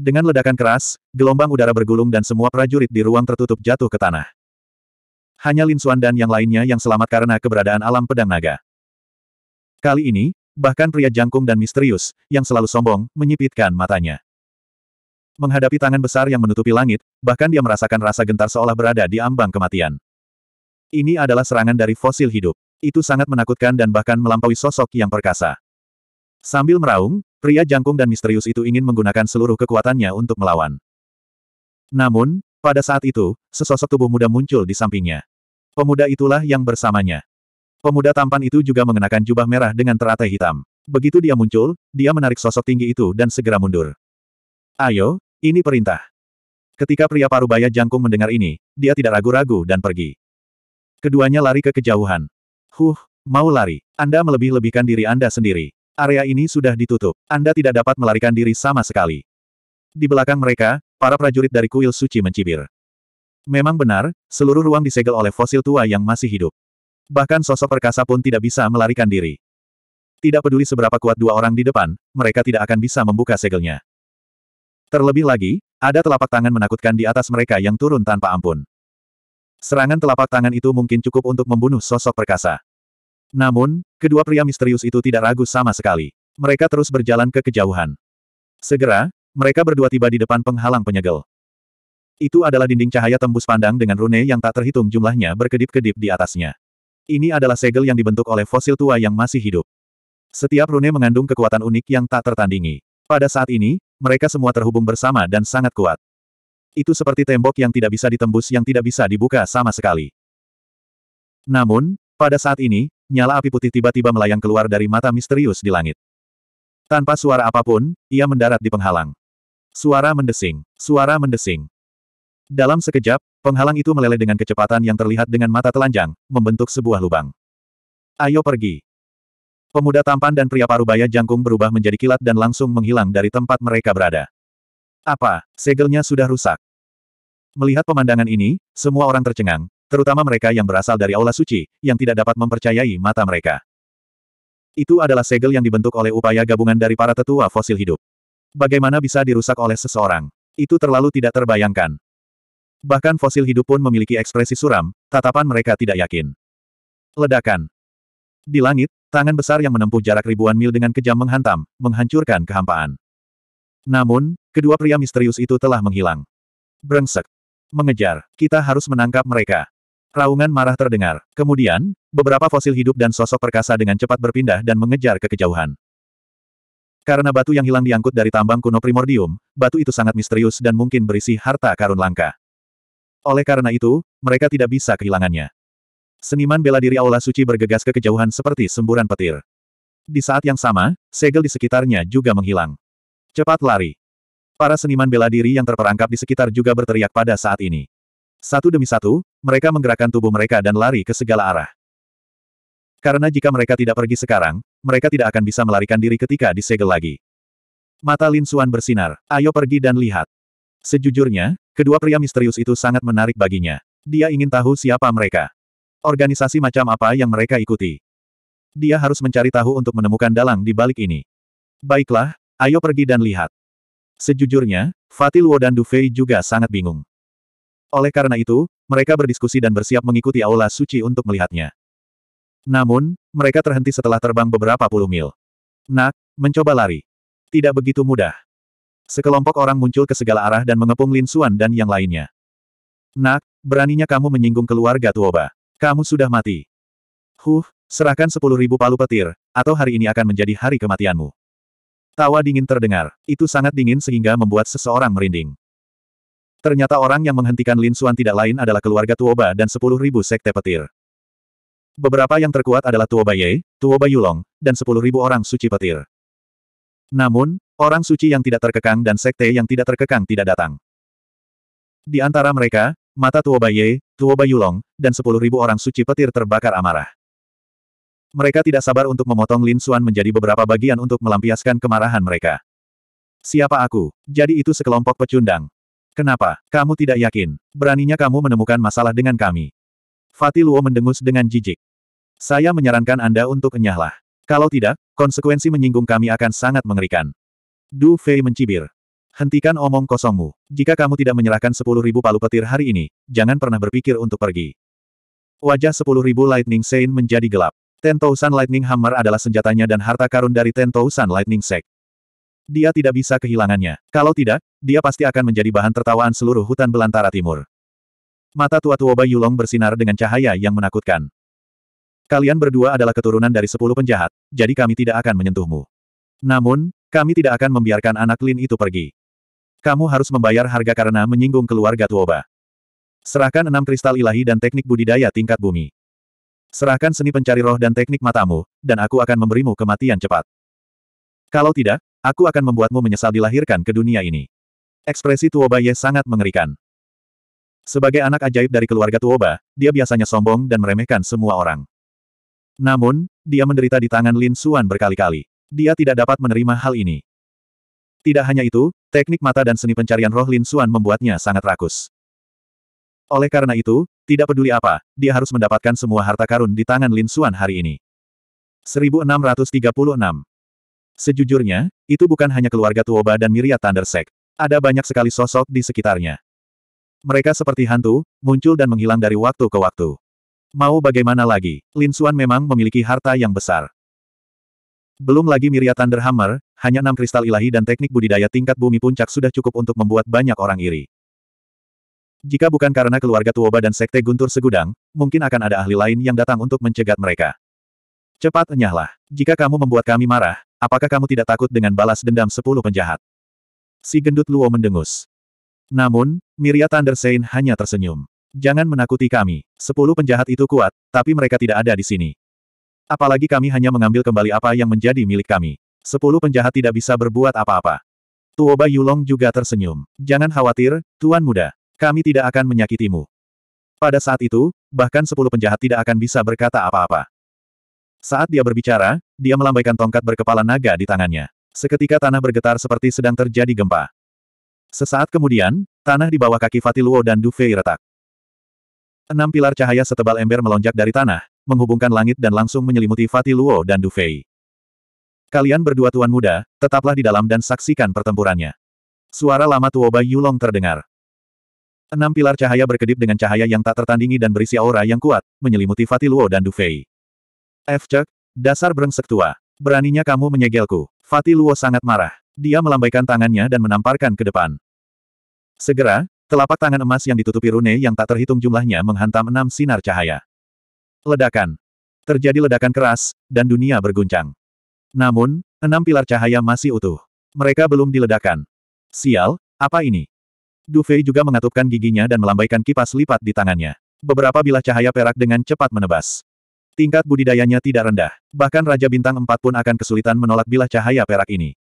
Dengan ledakan keras, gelombang udara bergulung dan semua prajurit di ruang tertutup jatuh ke tanah. Hanya Lin Xuan dan yang lainnya yang selamat karena keberadaan alam pedang naga. Kali ini, bahkan pria jangkung dan misterius, yang selalu sombong, menyipitkan matanya. Menghadapi tangan besar yang menutupi langit, bahkan dia merasakan rasa gentar seolah berada di ambang kematian. Ini adalah serangan dari fosil hidup. Itu sangat menakutkan dan bahkan melampaui sosok yang perkasa. Sambil meraung, Pria jangkung dan misterius itu ingin menggunakan seluruh kekuatannya untuk melawan. Namun, pada saat itu, sesosok tubuh muda muncul di sampingnya. Pemuda itulah yang bersamanya. Pemuda tampan itu juga mengenakan jubah merah dengan teratai hitam. Begitu dia muncul, dia menarik sosok tinggi itu dan segera mundur. Ayo, ini perintah. Ketika pria parubaya jangkung mendengar ini, dia tidak ragu-ragu dan pergi. Keduanya lari ke kejauhan. Huh, mau lari. Anda melebih-lebihkan diri Anda sendiri. Area ini sudah ditutup. Anda tidak dapat melarikan diri sama sekali. Di belakang mereka, para prajurit dari kuil suci mencibir. Memang benar, seluruh ruang disegel oleh fosil tua yang masih hidup. Bahkan sosok perkasa pun tidak bisa melarikan diri. Tidak peduli seberapa kuat dua orang di depan, mereka tidak akan bisa membuka segelnya. Terlebih lagi, ada telapak tangan menakutkan di atas mereka yang turun tanpa ampun. Serangan telapak tangan itu mungkin cukup untuk membunuh sosok perkasa. Namun, kedua pria misterius itu tidak ragu sama sekali. Mereka terus berjalan ke kejauhan. Segera, mereka berdua tiba di depan penghalang penyegel. Itu adalah dinding cahaya tembus pandang dengan rune yang tak terhitung jumlahnya berkedip-kedip di atasnya. Ini adalah segel yang dibentuk oleh fosil tua yang masih hidup. Setiap rune mengandung kekuatan unik yang tak tertandingi. Pada saat ini, mereka semua terhubung bersama dan sangat kuat. Itu seperti tembok yang tidak bisa ditembus yang tidak bisa dibuka sama sekali. Namun, pada saat ini, nyala api putih tiba-tiba melayang keluar dari mata misterius di langit. Tanpa suara apapun, ia mendarat di penghalang. Suara mendesing, suara mendesing. Dalam sekejap, penghalang itu meleleh dengan kecepatan yang terlihat dengan mata telanjang, membentuk sebuah lubang. Ayo pergi. Pemuda tampan dan pria parubaya jangkung berubah menjadi kilat dan langsung menghilang dari tempat mereka berada. Apa, segelnya sudah rusak? Melihat pemandangan ini, semua orang tercengang, terutama mereka yang berasal dari aula suci, yang tidak dapat mempercayai mata mereka. Itu adalah segel yang dibentuk oleh upaya gabungan dari para tetua fosil hidup. Bagaimana bisa dirusak oleh seseorang? Itu terlalu tidak terbayangkan. Bahkan fosil hidup pun memiliki ekspresi suram, tatapan mereka tidak yakin. Ledakan. Di langit, tangan besar yang menempuh jarak ribuan mil dengan kejam menghantam, menghancurkan kehampaan. Namun, kedua pria misterius itu telah menghilang. Brengsek. Mengejar, kita harus menangkap mereka. Raungan marah terdengar. Kemudian, beberapa fosil hidup dan sosok perkasa dengan cepat berpindah dan mengejar ke kejauhan. Karena batu yang hilang diangkut dari tambang kuno primordium, batu itu sangat misterius dan mungkin berisi harta karun langka. Oleh karena itu, mereka tidak bisa kehilangannya. Seniman bela diri Aula Suci bergegas ke kejauhan seperti semburan petir. Di saat yang sama, segel di sekitarnya juga menghilang. Cepat lari. Para seniman bela diri yang terperangkap di sekitar juga berteriak pada saat ini. Satu demi satu, mereka menggerakkan tubuh mereka dan lari ke segala arah. Karena jika mereka tidak pergi sekarang, mereka tidak akan bisa melarikan diri ketika disegel lagi. Mata Lin Suan bersinar, ayo pergi dan lihat. Sejujurnya, kedua pria misterius itu sangat menarik baginya. Dia ingin tahu siapa mereka. Organisasi macam apa yang mereka ikuti. Dia harus mencari tahu untuk menemukan dalang di balik ini. Baiklah, ayo pergi dan lihat. Sejujurnya, Fatil Wodan dan Dufei juga sangat bingung. Oleh karena itu, mereka berdiskusi dan bersiap mengikuti aula suci untuk melihatnya. Namun, mereka terhenti setelah terbang beberapa puluh mil. Nak, mencoba lari. Tidak begitu mudah. Sekelompok orang muncul ke segala arah dan mengepung Lin Xuan dan yang lainnya. Nak, beraninya kamu menyinggung keluarga Tuoba. Kamu sudah mati. Huh, serahkan sepuluh ribu palu petir, atau hari ini akan menjadi hari kematianmu. Tawa dingin terdengar. Itu sangat dingin sehingga membuat seseorang merinding. Ternyata orang yang menghentikan Lin Xuan tidak lain adalah keluarga Tuoba dan sepuluh ribu sekte petir. Beberapa yang terkuat adalah Tuoba Ye, Tuoba Yulong, dan sepuluh ribu orang suci petir. Namun, orang suci yang tidak terkekang dan sekte yang tidak terkekang tidak datang. Di antara mereka, mata Tuoba Ye, Tuoba Yulong, dan sepuluh ribu orang suci petir terbakar amarah. Mereka tidak sabar untuk memotong Lin Xuan menjadi beberapa bagian untuk melampiaskan kemarahan mereka. Siapa aku? Jadi itu sekelompok pecundang. Kenapa? Kamu tidak yakin. Beraninya kamu menemukan masalah dengan kami. Fatih Luo mendengus dengan jijik. Saya menyarankan Anda untuk enyahlah. Kalau tidak, konsekuensi menyinggung kami akan sangat mengerikan. Du Fei mencibir. Hentikan omong kosongmu. Jika kamu tidak menyerahkan sepuluh ribu palu petir hari ini, jangan pernah berpikir untuk pergi. Wajah sepuluh ribu Lightning Sein menjadi gelap. Ten Lightning Hammer adalah senjatanya dan harta karun dari Ten Lightning Sect dia tidak bisa kehilangannya. Kalau tidak, dia pasti akan menjadi bahan tertawaan seluruh hutan belantara timur. Mata tua tua Tuoba Yulong bersinar dengan cahaya yang menakutkan. Kalian berdua adalah keturunan dari sepuluh penjahat, jadi kami tidak akan menyentuhmu. Namun, kami tidak akan membiarkan anak Lin itu pergi. Kamu harus membayar harga karena menyinggung keluarga Tuoba. Serahkan enam kristal ilahi dan teknik budidaya tingkat bumi. Serahkan seni pencari roh dan teknik matamu, dan aku akan memberimu kematian cepat. Kalau tidak, Aku akan membuatmu menyesal dilahirkan ke dunia ini. Ekspresi Tuoba Ye sangat mengerikan. Sebagai anak ajaib dari keluarga Tuoba, dia biasanya sombong dan meremehkan semua orang. Namun, dia menderita di tangan Lin Xuan berkali-kali. Dia tidak dapat menerima hal ini. Tidak hanya itu, teknik mata dan seni pencarian roh Lin Xuan membuatnya sangat rakus. Oleh karena itu, tidak peduli apa, dia harus mendapatkan semua harta karun di tangan Lin Xuan hari ini. 1636 Sejujurnya, itu bukan hanya keluarga Tuoba dan Miria Thundersek. Ada banyak sekali sosok di sekitarnya. Mereka seperti hantu, muncul dan menghilang dari waktu ke waktu. Mau bagaimana lagi, Lin Xuan memang memiliki harta yang besar. Belum lagi Miria Thunderhammer, hanya enam kristal ilahi dan teknik budidaya tingkat bumi puncak sudah cukup untuk membuat banyak orang iri. Jika bukan karena keluarga Tuoba dan Sekte Guntur Segudang, mungkin akan ada ahli lain yang datang untuk mencegat mereka. Cepat enyahlah. Jika kamu membuat kami marah, Apakah kamu tidak takut dengan balas dendam sepuluh penjahat? Si gendut Luo mendengus. Namun, Miria Thundersain hanya tersenyum. Jangan menakuti kami, sepuluh penjahat itu kuat, tapi mereka tidak ada di sini. Apalagi kami hanya mengambil kembali apa yang menjadi milik kami. Sepuluh penjahat tidak bisa berbuat apa-apa. Tuoba Yulong juga tersenyum. Jangan khawatir, Tuan Muda. Kami tidak akan menyakitimu. Pada saat itu, bahkan sepuluh penjahat tidak akan bisa berkata apa-apa. Saat dia berbicara, dia melambaikan tongkat berkepala naga di tangannya. Seketika tanah bergetar seperti sedang terjadi gempa. Sesaat kemudian, tanah di bawah kaki Fatiluo dan Dufei retak. Enam pilar cahaya setebal ember melonjak dari tanah, menghubungkan langit dan langsung menyelimuti Fatiluo dan Dufei. Kalian berdua tuan muda, tetaplah di dalam dan saksikan pertempurannya. Suara lama Tuoba Yulong terdengar. Enam pilar cahaya berkedip dengan cahaya yang tak tertandingi dan berisi aura yang kuat, menyelimuti Fatiluo dan Dufei. Efcek, dasar brengsek tua. Beraninya kamu menyegelku. Fatih Luo sangat marah. Dia melambaikan tangannya dan menamparkan ke depan. Segera, telapak tangan emas yang ditutupi rune yang tak terhitung jumlahnya menghantam enam sinar cahaya. Ledakan. Terjadi ledakan keras, dan dunia berguncang. Namun, enam pilar cahaya masih utuh. Mereka belum diledakan. Sial, apa ini? Dufei juga mengatupkan giginya dan melambaikan kipas lipat di tangannya. Beberapa bilah cahaya perak dengan cepat menebas. Tingkat budidayanya tidak rendah. Bahkan Raja Bintang Empat pun akan kesulitan menolak bilah cahaya perak ini.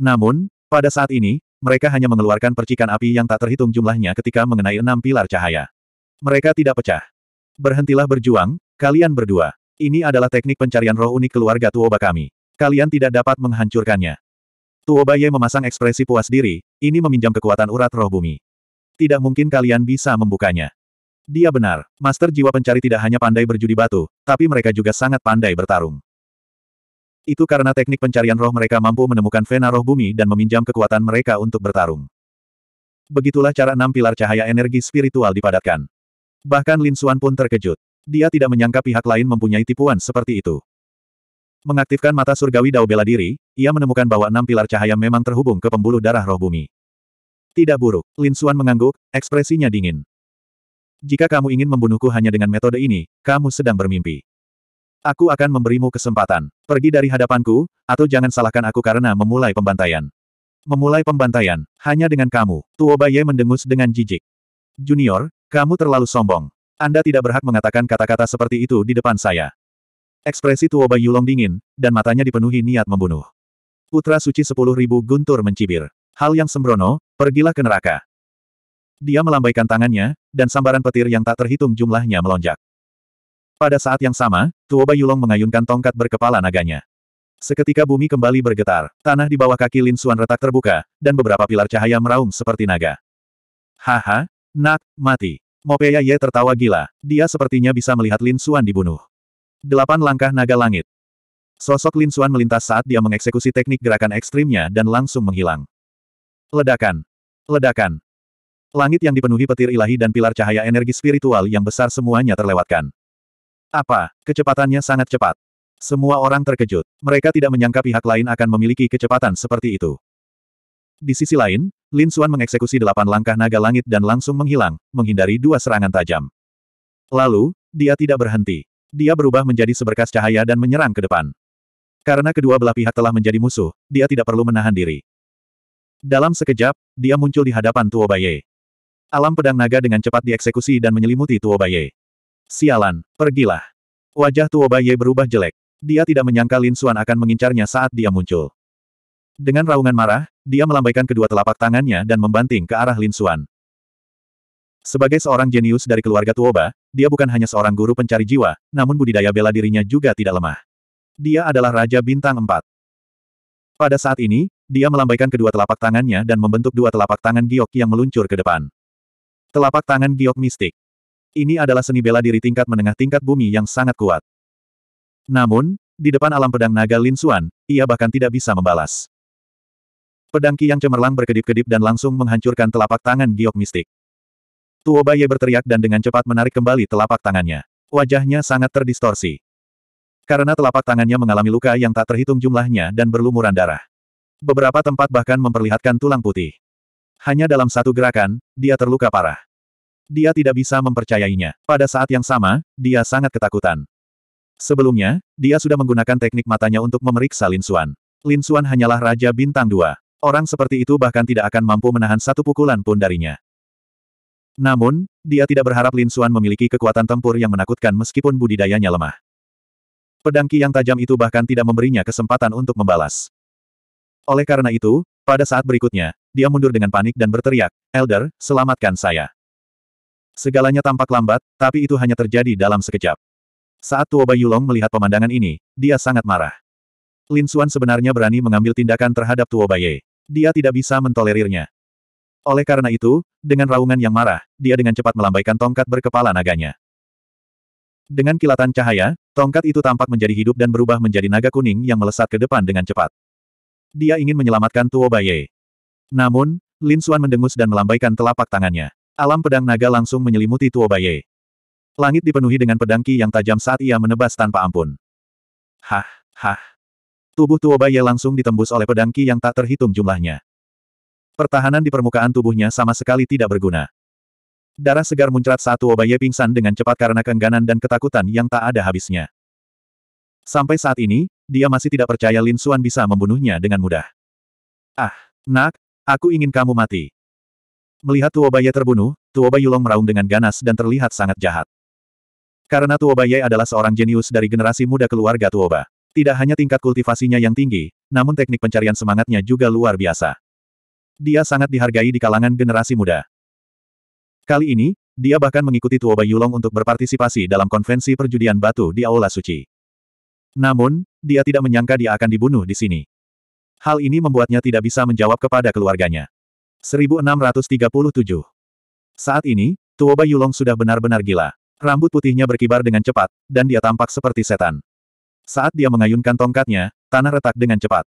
Namun, pada saat ini, mereka hanya mengeluarkan percikan api yang tak terhitung jumlahnya ketika mengenai enam pilar cahaya. Mereka tidak pecah. Berhentilah berjuang, kalian berdua. Ini adalah teknik pencarian roh unik keluarga Tuoba kami. Kalian tidak dapat menghancurkannya. Tuoba Ye memasang ekspresi puas diri, ini meminjam kekuatan urat roh bumi. Tidak mungkin kalian bisa membukanya. Dia benar, Master Jiwa Pencari tidak hanya pandai berjudi batu, tapi mereka juga sangat pandai bertarung. Itu karena teknik pencarian roh mereka mampu menemukan vena roh bumi dan meminjam kekuatan mereka untuk bertarung. Begitulah cara enam pilar cahaya energi spiritual dipadatkan. Bahkan Lin Xuan pun terkejut. Dia tidak menyangka pihak lain mempunyai tipuan seperti itu. Mengaktifkan mata surgawi Dao bela diri, ia menemukan bahwa enam pilar cahaya memang terhubung ke pembuluh darah roh bumi. Tidak buruk, Lin Xuan mengangguk, ekspresinya dingin. Jika kamu ingin membunuhku hanya dengan metode ini, kamu sedang bermimpi. Aku akan memberimu kesempatan. Pergi dari hadapanku, atau jangan salahkan aku karena memulai pembantaian. Memulai pembantaian, hanya dengan kamu. Tuo Tuobaye mendengus dengan jijik. Junior, kamu terlalu sombong. Anda tidak berhak mengatakan kata-kata seperti itu di depan saya. Ekspresi Bai Yulong dingin, dan matanya dipenuhi niat membunuh. Putra suci sepuluh ribu guntur mencibir. Hal yang sembrono, pergilah ke neraka. Dia melambaikan tangannya, dan sambaran petir yang tak terhitung jumlahnya melonjak. Pada saat yang sama, Tuoba Yulong mengayunkan tongkat berkepala naganya. Seketika bumi kembali bergetar, tanah di bawah kaki Lin Suan retak terbuka, dan beberapa pilar cahaya meraung seperti naga. Haha, nak, mati. Mopeya Ye tertawa gila, dia sepertinya bisa melihat Lin Suan dibunuh. Delapan langkah naga langit. Sosok Lin Suan melintas saat dia mengeksekusi teknik gerakan ekstrimnya dan langsung menghilang. Ledakan. Ledakan. Langit yang dipenuhi petir ilahi dan pilar cahaya energi spiritual yang besar semuanya terlewatkan. Apa? Kecepatannya sangat cepat. Semua orang terkejut. Mereka tidak menyangka pihak lain akan memiliki kecepatan seperti itu. Di sisi lain, Lin Xuan mengeksekusi delapan langkah naga langit dan langsung menghilang, menghindari dua serangan tajam. Lalu, dia tidak berhenti. Dia berubah menjadi seberkas cahaya dan menyerang ke depan. Karena kedua belah pihak telah menjadi musuh, dia tidak perlu menahan diri. Dalam sekejap, dia muncul di hadapan Tuobaye. Alam pedang naga dengan cepat dieksekusi dan menyelimuti Tuobaye. Sialan, pergilah. Wajah Tuobaye berubah jelek. Dia tidak menyangka Lin Suan akan mengincarnya saat dia muncul. Dengan raungan marah, dia melambaikan kedua telapak tangannya dan membanting ke arah Lin Suan. Sebagai seorang jenius dari keluarga Tuoba, dia bukan hanya seorang guru pencari jiwa, namun budidaya bela dirinya juga tidak lemah. Dia adalah Raja Bintang empat. Pada saat ini, dia melambaikan kedua telapak tangannya dan membentuk dua telapak tangan giok yang meluncur ke depan. Telapak tangan giok mistik. Ini adalah seni bela diri tingkat menengah tingkat bumi yang sangat kuat. Namun, di depan alam pedang naga Lin Xuan, ia bahkan tidak bisa membalas. Pedang Ki yang cemerlang berkedip-kedip dan langsung menghancurkan telapak tangan giok mistik. Tuo Baye berteriak dan dengan cepat menarik kembali telapak tangannya. Wajahnya sangat terdistorsi. Karena telapak tangannya mengalami luka yang tak terhitung jumlahnya dan berlumuran darah. Beberapa tempat bahkan memperlihatkan tulang putih. Hanya dalam satu gerakan, dia terluka parah. Dia tidak bisa mempercayainya. Pada saat yang sama, dia sangat ketakutan. Sebelumnya, dia sudah menggunakan teknik matanya untuk memeriksa Lin Xuan. Lin Xuan hanyalah Raja Bintang Dua. Orang seperti itu bahkan tidak akan mampu menahan satu pukulan pun darinya. Namun, dia tidak berharap Lin Xuan memiliki kekuatan tempur yang menakutkan meskipun budidayanya lemah. Pedangki yang tajam itu bahkan tidak memberinya kesempatan untuk membalas. Oleh karena itu, pada saat berikutnya, dia mundur dengan panik dan berteriak, Elder, selamatkan saya. Segalanya tampak lambat, tapi itu hanya terjadi dalam sekejap. Saat Tuoba Yulong melihat pemandangan ini, dia sangat marah. Lin Xuan sebenarnya berani mengambil tindakan terhadap Tuoba Ye. Dia tidak bisa mentolerirnya. Oleh karena itu, dengan raungan yang marah, dia dengan cepat melambaikan tongkat berkepala naganya. Dengan kilatan cahaya, tongkat itu tampak menjadi hidup dan berubah menjadi naga kuning yang melesat ke depan dengan cepat. Dia ingin menyelamatkan Tuo Ye. Namun, Lin Xuan mendengus dan melambaikan telapak tangannya. Alam pedang naga langsung menyelimuti Ye. Langit dipenuhi dengan pedang Ki yang tajam saat ia menebas tanpa ampun. Hah, hah. Tubuh Ye langsung ditembus oleh pedang Ki yang tak terhitung jumlahnya. Pertahanan di permukaan tubuhnya sama sekali tidak berguna. Darah segar muncrat saat Ye pingsan dengan cepat karena keengganan dan ketakutan yang tak ada habisnya. Sampai saat ini, dia masih tidak percaya Lin Xuan bisa membunuhnya dengan mudah. Ah, nak, Aku ingin kamu mati. Melihat Tuobaye terbunuh, Tuobaye Yulong meraung dengan ganas dan terlihat sangat jahat. Karena Tuobaye adalah seorang jenius dari generasi muda keluarga Tuoba. Tidak hanya tingkat kultivasinya yang tinggi, namun teknik pencarian semangatnya juga luar biasa. Dia sangat dihargai di kalangan generasi muda. Kali ini, dia bahkan mengikuti Tuoba Yulong untuk berpartisipasi dalam konvensi perjudian batu di Aula Suci. Namun, dia tidak menyangka dia akan dibunuh di sini. Hal ini membuatnya tidak bisa menjawab kepada keluarganya. 1637 Saat ini, Tuoba Yulong sudah benar-benar gila. Rambut putihnya berkibar dengan cepat, dan dia tampak seperti setan. Saat dia mengayunkan tongkatnya, tanah retak dengan cepat.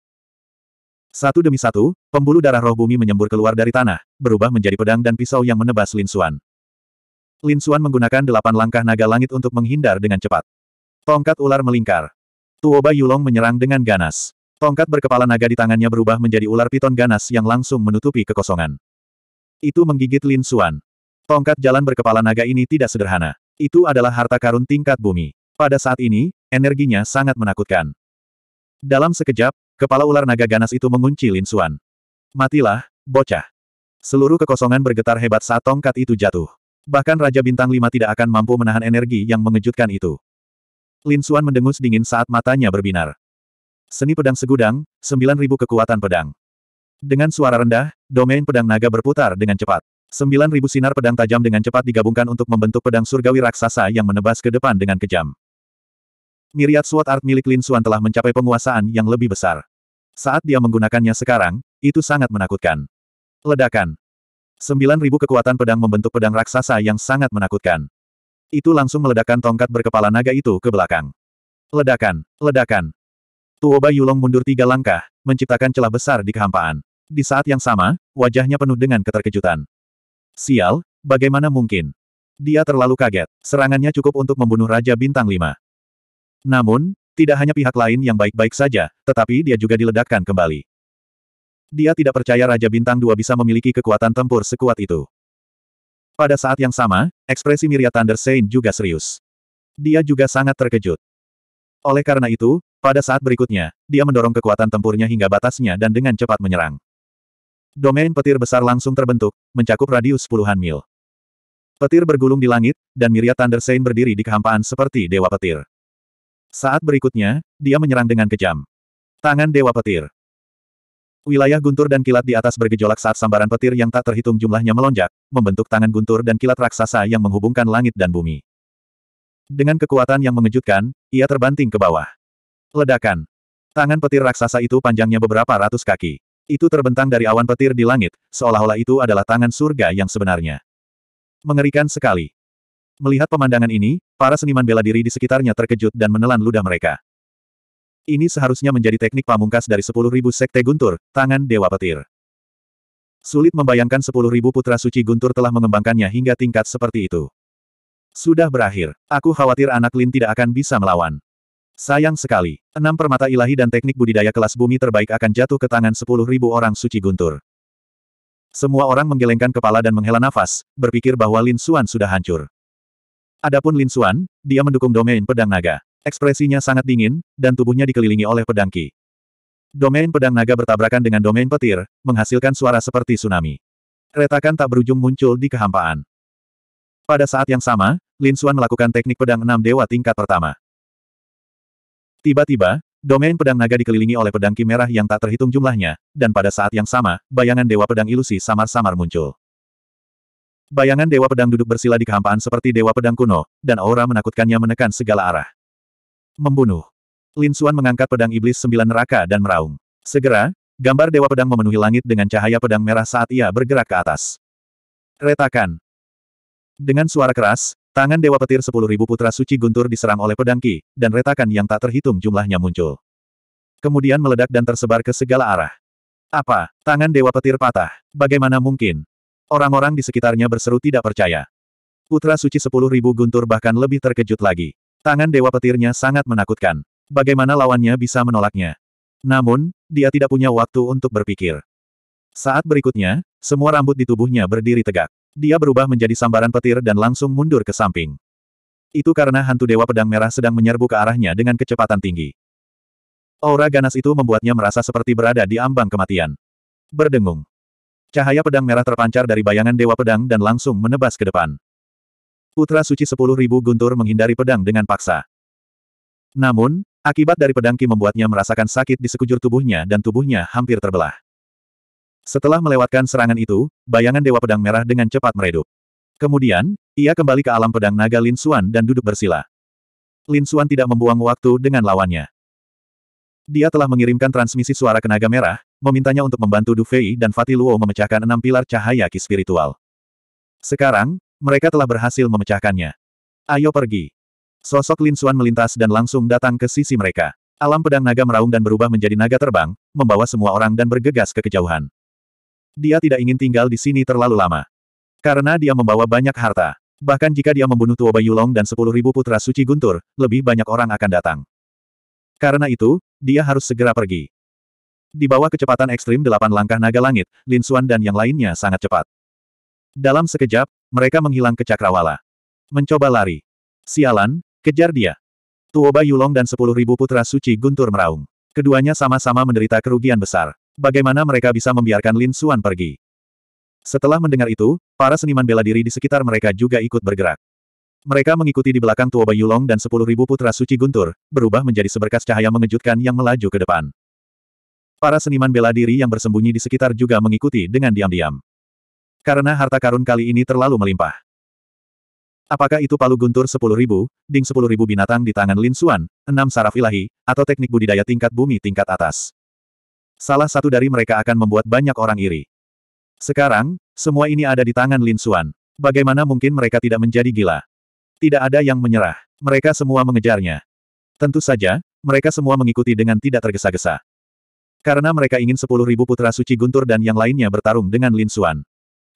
Satu demi satu, pembuluh darah roh bumi menyembur keluar dari tanah, berubah menjadi pedang dan pisau yang menebas Lin Xuan. Lin Xuan menggunakan delapan langkah naga langit untuk menghindar dengan cepat. Tongkat ular melingkar. Tuoba Yulong menyerang dengan ganas. Tongkat berkepala naga di tangannya berubah menjadi ular piton ganas yang langsung menutupi kekosongan. Itu menggigit Lin Suan. Tongkat jalan berkepala naga ini tidak sederhana. Itu adalah harta karun tingkat bumi. Pada saat ini, energinya sangat menakutkan. Dalam sekejap, kepala ular naga ganas itu mengunci Lin Suan. Matilah, bocah. Seluruh kekosongan bergetar hebat saat tongkat itu jatuh. Bahkan Raja Bintang Lima tidak akan mampu menahan energi yang mengejutkan itu. Lin Suan mendengus dingin saat matanya berbinar. Seni pedang segudang, 9.000 kekuatan pedang. Dengan suara rendah, domain pedang naga berputar dengan cepat. 9.000 sinar pedang tajam dengan cepat digabungkan untuk membentuk pedang surgawi raksasa yang menebas ke depan dengan kejam. Miriat Sword Art milik Lin Xuan telah mencapai penguasaan yang lebih besar. Saat dia menggunakannya sekarang, itu sangat menakutkan. Ledakan. 9.000 kekuatan pedang membentuk pedang raksasa yang sangat menakutkan. Itu langsung meledakkan tongkat berkepala naga itu ke belakang. Ledakan, ledakan, Tuoba Yulong mundur tiga langkah, menciptakan celah besar di kehampaan. Di saat yang sama, wajahnya penuh dengan keterkejutan. Sial, bagaimana mungkin? Dia terlalu kaget, serangannya cukup untuk membunuh Raja Bintang 5. Namun, tidak hanya pihak lain yang baik-baik saja, tetapi dia juga diledakkan kembali. Dia tidak percaya Raja Bintang 2 bisa memiliki kekuatan tempur sekuat itu. Pada saat yang sama, ekspresi Miria Thunder Saint juga serius. Dia juga sangat terkejut. Oleh karena itu, pada saat berikutnya, dia mendorong kekuatan tempurnya hingga batasnya dan dengan cepat menyerang. Domain petir besar langsung terbentuk, mencakup radius puluhan mil. Petir bergulung di langit, dan Miria Thunder Saint berdiri di kehampaan seperti Dewa Petir. Saat berikutnya, dia menyerang dengan kejam. Tangan Dewa Petir. Wilayah guntur dan kilat di atas bergejolak saat sambaran petir yang tak terhitung jumlahnya melonjak, membentuk tangan guntur dan kilat raksasa yang menghubungkan langit dan bumi. Dengan kekuatan yang mengejutkan, ia terbanting ke bawah. Ledakan. Tangan petir raksasa itu panjangnya beberapa ratus kaki. Itu terbentang dari awan petir di langit, seolah-olah itu adalah tangan surga yang sebenarnya. Mengerikan sekali. Melihat pemandangan ini, para seniman bela diri di sekitarnya terkejut dan menelan ludah mereka. Ini seharusnya menjadi teknik pamungkas dari 10.000 sekte guntur, tangan dewa petir. Sulit membayangkan 10.000 putra suci guntur telah mengembangkannya hingga tingkat seperti itu. Sudah berakhir. Aku khawatir anak Lin tidak akan bisa melawan. Sayang sekali. Enam permata ilahi dan teknik budidaya kelas bumi terbaik akan jatuh ke tangan sepuluh ribu orang suci guntur. Semua orang menggelengkan kepala dan menghela nafas, berpikir bahwa Lin Xuan sudah hancur. Adapun Lin Xuan, dia mendukung domain pedang naga. Ekspresinya sangat dingin, dan tubuhnya dikelilingi oleh pedang ki. Domain pedang naga bertabrakan dengan domain petir, menghasilkan suara seperti tsunami. Retakan tak berujung muncul di kehampaan. Pada saat yang sama, Lin Xuan melakukan teknik pedang enam dewa tingkat pertama. Tiba-tiba, domain pedang naga dikelilingi oleh pedang merah yang tak terhitung jumlahnya, dan pada saat yang sama, bayangan Dewa Pedang Ilusi samar-samar muncul. Bayangan Dewa Pedang duduk bersila di kehampaan seperti Dewa Pedang kuno, dan aura menakutkannya menekan segala arah. Membunuh. Lin Suan mengangkat pedang iblis sembilan neraka dan meraung. Segera, gambar Dewa Pedang memenuhi langit dengan cahaya pedang merah saat ia bergerak ke atas. Retakan. Dengan suara keras, Tangan Dewa Petir sepuluh ribu putra suci guntur diserang oleh pedangki, dan retakan yang tak terhitung jumlahnya muncul. Kemudian meledak dan tersebar ke segala arah. Apa? Tangan Dewa Petir patah. Bagaimana mungkin? Orang-orang di sekitarnya berseru tidak percaya. Putra suci sepuluh ribu guntur bahkan lebih terkejut lagi. Tangan Dewa Petirnya sangat menakutkan. Bagaimana lawannya bisa menolaknya? Namun, dia tidak punya waktu untuk berpikir. Saat berikutnya, semua rambut di tubuhnya berdiri tegak. Dia berubah menjadi sambaran petir dan langsung mundur ke samping. Itu karena hantu dewa pedang merah sedang menyerbu ke arahnya dengan kecepatan tinggi. Aura ganas itu membuatnya merasa seperti berada di ambang kematian. Berdengung. Cahaya pedang merah terpancar dari bayangan dewa pedang dan langsung menebas ke depan. Putra suci sepuluh ribu guntur menghindari pedang dengan paksa. Namun, akibat dari pedang Ki membuatnya merasakan sakit di sekujur tubuhnya dan tubuhnya hampir terbelah. Setelah melewatkan serangan itu, bayangan Dewa Pedang Merah dengan cepat meredup. Kemudian, ia kembali ke alam pedang naga Lin Xuan dan duduk bersila. Lin Xuan tidak membuang waktu dengan lawannya. Dia telah mengirimkan transmisi suara ke naga merah, memintanya untuk membantu Du Fei dan Fati Luo memecahkan enam pilar cahaya ki spiritual. Sekarang, mereka telah berhasil memecahkannya. Ayo pergi. Sosok Lin Xuan melintas dan langsung datang ke sisi mereka. Alam pedang naga meraung dan berubah menjadi naga terbang, membawa semua orang dan bergegas ke kejauhan dia tidak ingin tinggal di sini terlalu lama. Karena dia membawa banyak harta. Bahkan jika dia membunuh Tuoba Yulong dan sepuluh ribu putra suci Guntur, lebih banyak orang akan datang. Karena itu, dia harus segera pergi. Di bawah kecepatan ekstrim delapan langkah naga langit, Lin Xuan dan yang lainnya sangat cepat. Dalam sekejap, mereka menghilang ke Cakrawala. Mencoba lari. Sialan, kejar dia. Tuoba Yulong dan sepuluh ribu putra suci Guntur meraung. Keduanya sama-sama menderita kerugian besar bagaimana mereka bisa membiarkan Lin Xuan pergi. Setelah mendengar itu, para seniman bela diri di sekitar mereka juga ikut bergerak. Mereka mengikuti di belakang Tuoba Yulong dan sepuluh ribu putra suci guntur, berubah menjadi seberkas cahaya mengejutkan yang melaju ke depan. Para seniman bela diri yang bersembunyi di sekitar juga mengikuti dengan diam-diam. Karena harta karun kali ini terlalu melimpah. Apakah itu palu guntur sepuluh ribu, ding sepuluh ribu binatang di tangan Lin Xuan, enam saraf ilahi, atau teknik budidaya tingkat bumi tingkat atas? Salah satu dari mereka akan membuat banyak orang iri. Sekarang, semua ini ada di tangan Lin Xuan. Bagaimana mungkin mereka tidak menjadi gila? Tidak ada yang menyerah. Mereka semua mengejarnya. Tentu saja, mereka semua mengikuti dengan tidak tergesa-gesa. Karena mereka ingin sepuluh ribu putra suci guntur dan yang lainnya bertarung dengan Lin Xuan.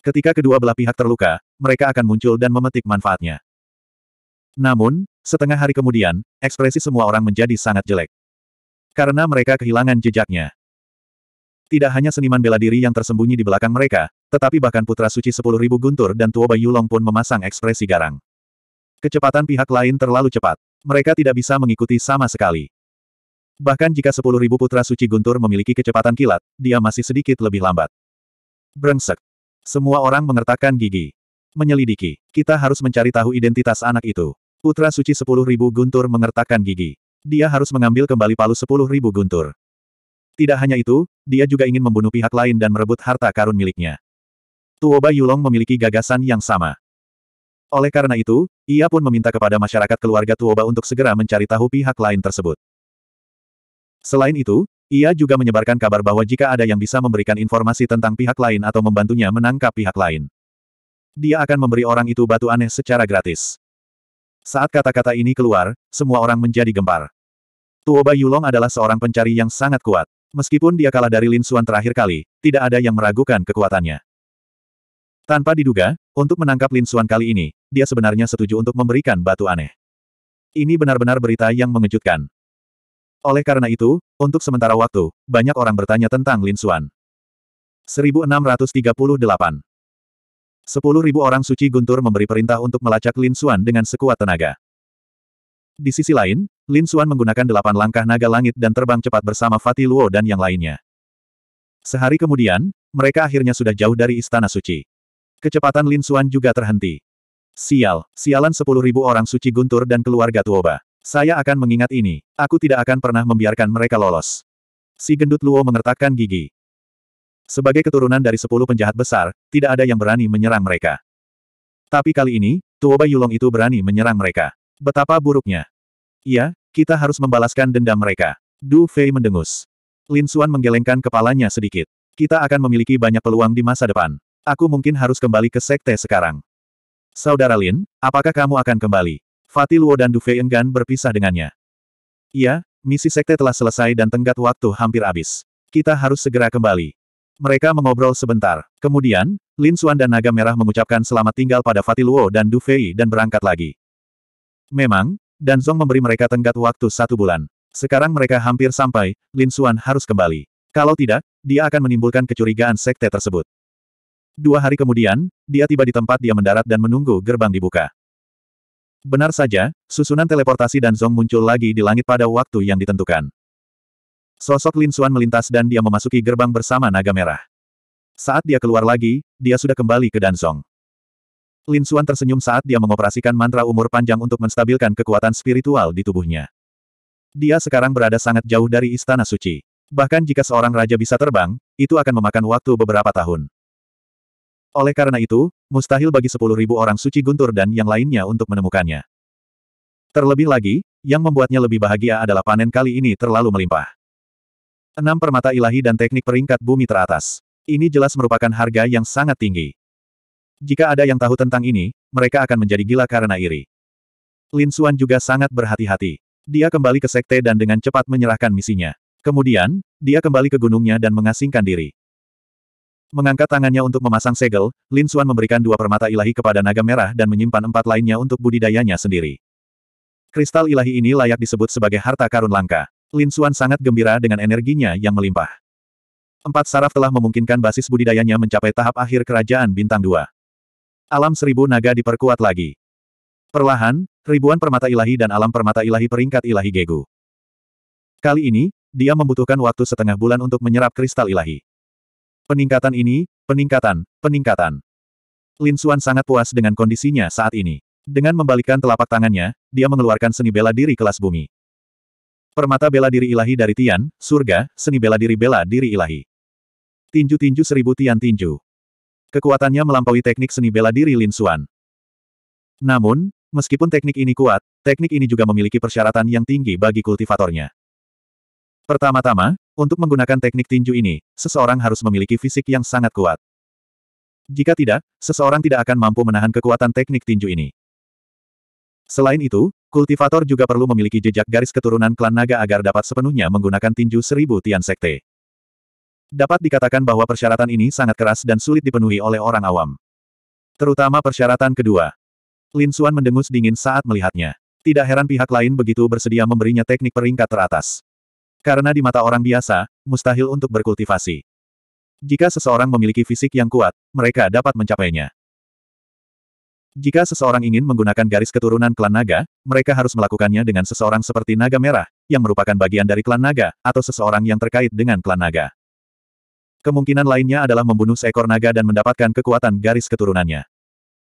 Ketika kedua belah pihak terluka, mereka akan muncul dan memetik manfaatnya. Namun, setengah hari kemudian, ekspresi semua orang menjadi sangat jelek. Karena mereka kehilangan jejaknya. Tidak hanya seniman bela diri yang tersembunyi di belakang mereka, tetapi bahkan putra suci sepuluh ribu guntur dan Tuoba Yulong pun memasang ekspresi garang. Kecepatan pihak lain terlalu cepat. Mereka tidak bisa mengikuti sama sekali. Bahkan jika sepuluh ribu putra suci guntur memiliki kecepatan kilat, dia masih sedikit lebih lambat. Brengsek. Semua orang mengertakkan gigi. Menyelidiki. Kita harus mencari tahu identitas anak itu. Putra suci sepuluh ribu guntur mengertakkan gigi. Dia harus mengambil kembali palu sepuluh ribu guntur. Tidak hanya itu, dia juga ingin membunuh pihak lain dan merebut harta karun miliknya. Tuoba Yulong memiliki gagasan yang sama. Oleh karena itu, ia pun meminta kepada masyarakat keluarga Tuoba untuk segera mencari tahu pihak lain tersebut. Selain itu, ia juga menyebarkan kabar bahwa jika ada yang bisa memberikan informasi tentang pihak lain atau membantunya menangkap pihak lain, dia akan memberi orang itu batu aneh secara gratis. Saat kata-kata ini keluar, semua orang menjadi gempar. Tuoba Yulong adalah seorang pencari yang sangat kuat. Meskipun dia kalah dari Lin Xuan terakhir kali, tidak ada yang meragukan kekuatannya. Tanpa diduga, untuk menangkap Lin Xuan kali ini, dia sebenarnya setuju untuk memberikan batu aneh. Ini benar-benar berita yang mengejutkan. Oleh karena itu, untuk sementara waktu, banyak orang bertanya tentang Lin Xuan. 1638 10.000 orang suci guntur memberi perintah untuk melacak Lin Xuan dengan sekuat tenaga. Di sisi lain, Lin Xuan menggunakan delapan langkah naga langit dan terbang cepat bersama Fatih Luo dan yang lainnya. Sehari kemudian, mereka akhirnya sudah jauh dari Istana Suci. Kecepatan Lin Xuan juga terhenti. Sial, sialan sepuluh ribu orang suci guntur dan keluarga Tuoba. Saya akan mengingat ini. Aku tidak akan pernah membiarkan mereka lolos. Si gendut Luo mengertakkan gigi. Sebagai keturunan dari sepuluh penjahat besar, tidak ada yang berani menyerang mereka. Tapi kali ini, Tuoba Yulong itu berani menyerang mereka. Betapa buruknya. Iya, kita harus membalaskan dendam mereka. Du Fei mendengus. Lin Xuan menggelengkan kepalanya sedikit. Kita akan memiliki banyak peluang di masa depan. Aku mungkin harus kembali ke sekte sekarang. Saudara Lin, apakah kamu akan kembali? Fatih Luo dan Du Fei enggan berpisah dengannya. Iya, misi sekte telah selesai dan tenggat waktu hampir habis. Kita harus segera kembali. Mereka mengobrol sebentar. Kemudian, Lin Xuan dan Naga Merah mengucapkan selamat tinggal pada Fatih Luo dan Du Fei dan berangkat lagi. Memang, dan Zong memberi mereka tenggat waktu satu bulan. Sekarang mereka hampir sampai, Lin Xuan harus kembali. Kalau tidak, dia akan menimbulkan kecurigaan sekte tersebut. Dua hari kemudian, dia tiba di tempat dia mendarat dan menunggu gerbang dibuka. Benar saja, susunan teleportasi dan Zong muncul lagi di langit pada waktu yang ditentukan. Sosok Lin Xuan melintas dan dia memasuki gerbang bersama naga merah. Saat dia keluar lagi, dia sudah kembali ke Danzong. Lin Suan tersenyum saat dia mengoperasikan mantra umur panjang untuk menstabilkan kekuatan spiritual di tubuhnya. Dia sekarang berada sangat jauh dari Istana Suci. Bahkan jika seorang raja bisa terbang, itu akan memakan waktu beberapa tahun. Oleh karena itu, mustahil bagi sepuluh ribu orang suci guntur dan yang lainnya untuk menemukannya. Terlebih lagi, yang membuatnya lebih bahagia adalah panen kali ini terlalu melimpah. Enam permata ilahi dan teknik peringkat bumi teratas. Ini jelas merupakan harga yang sangat tinggi. Jika ada yang tahu tentang ini, mereka akan menjadi gila karena iri. Lin Xuan juga sangat berhati-hati. Dia kembali ke sekte dan dengan cepat menyerahkan misinya. Kemudian, dia kembali ke gunungnya dan mengasingkan diri. Mengangkat tangannya untuk memasang segel, Lin Xuan memberikan dua permata ilahi kepada naga merah dan menyimpan empat lainnya untuk budidayanya sendiri. Kristal ilahi ini layak disebut sebagai harta karun langka. Lin Xuan sangat gembira dengan energinya yang melimpah. Empat saraf telah memungkinkan basis budidayanya mencapai tahap akhir kerajaan bintang dua alam seribu naga diperkuat lagi. Perlahan, ribuan permata ilahi dan alam permata ilahi peringkat ilahi Gegu. Kali ini, dia membutuhkan waktu setengah bulan untuk menyerap kristal ilahi. Peningkatan ini, peningkatan, peningkatan. Lin Xuan sangat puas dengan kondisinya saat ini. Dengan membalikkan telapak tangannya, dia mengeluarkan seni bela diri kelas bumi. Permata bela diri ilahi dari Tian, surga, seni bela diri bela diri ilahi. Tinju-tinju seribu Tian tinju. Kekuatannya melampaui teknik seni bela diri Lin Xuan. Namun, meskipun teknik ini kuat, teknik ini juga memiliki persyaratan yang tinggi bagi kultivatornya. Pertama-tama, untuk menggunakan teknik tinju ini, seseorang harus memiliki fisik yang sangat kuat. Jika tidak, seseorang tidak akan mampu menahan kekuatan teknik tinju ini. Selain itu, kultivator juga perlu memiliki jejak garis keturunan klan naga agar dapat sepenuhnya menggunakan tinju seribu tian sekte. Dapat dikatakan bahwa persyaratan ini sangat keras dan sulit dipenuhi oleh orang awam. Terutama persyaratan kedua. Lin Xuan mendengus dingin saat melihatnya. Tidak heran pihak lain begitu bersedia memberinya teknik peringkat teratas. Karena di mata orang biasa, mustahil untuk berkultivasi. Jika seseorang memiliki fisik yang kuat, mereka dapat mencapainya. Jika seseorang ingin menggunakan garis keturunan klan naga, mereka harus melakukannya dengan seseorang seperti naga merah, yang merupakan bagian dari klan naga, atau seseorang yang terkait dengan klan naga. Kemungkinan lainnya adalah membunuh seekor naga dan mendapatkan kekuatan garis keturunannya.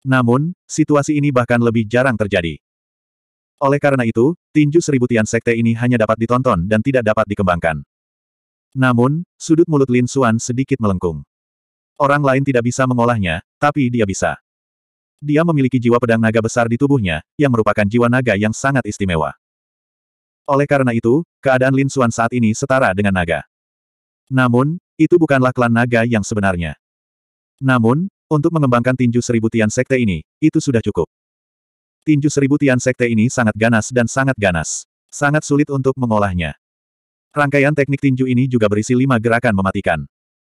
Namun, situasi ini bahkan lebih jarang terjadi. Oleh karena itu, tinju seribu tian sekte ini hanya dapat ditonton dan tidak dapat dikembangkan. Namun, sudut mulut Lin Xuan sedikit melengkung. Orang lain tidak bisa mengolahnya, tapi dia bisa. Dia memiliki jiwa pedang naga besar di tubuhnya, yang merupakan jiwa naga yang sangat istimewa. Oleh karena itu, keadaan Lin Xuan saat ini setara dengan naga. Namun, itu bukanlah klan naga yang sebenarnya. Namun, untuk mengembangkan tinju seribu tian sekte ini, itu sudah cukup. Tinju seribu tian sekte ini sangat ganas dan sangat ganas. Sangat sulit untuk mengolahnya. Rangkaian teknik tinju ini juga berisi lima gerakan mematikan.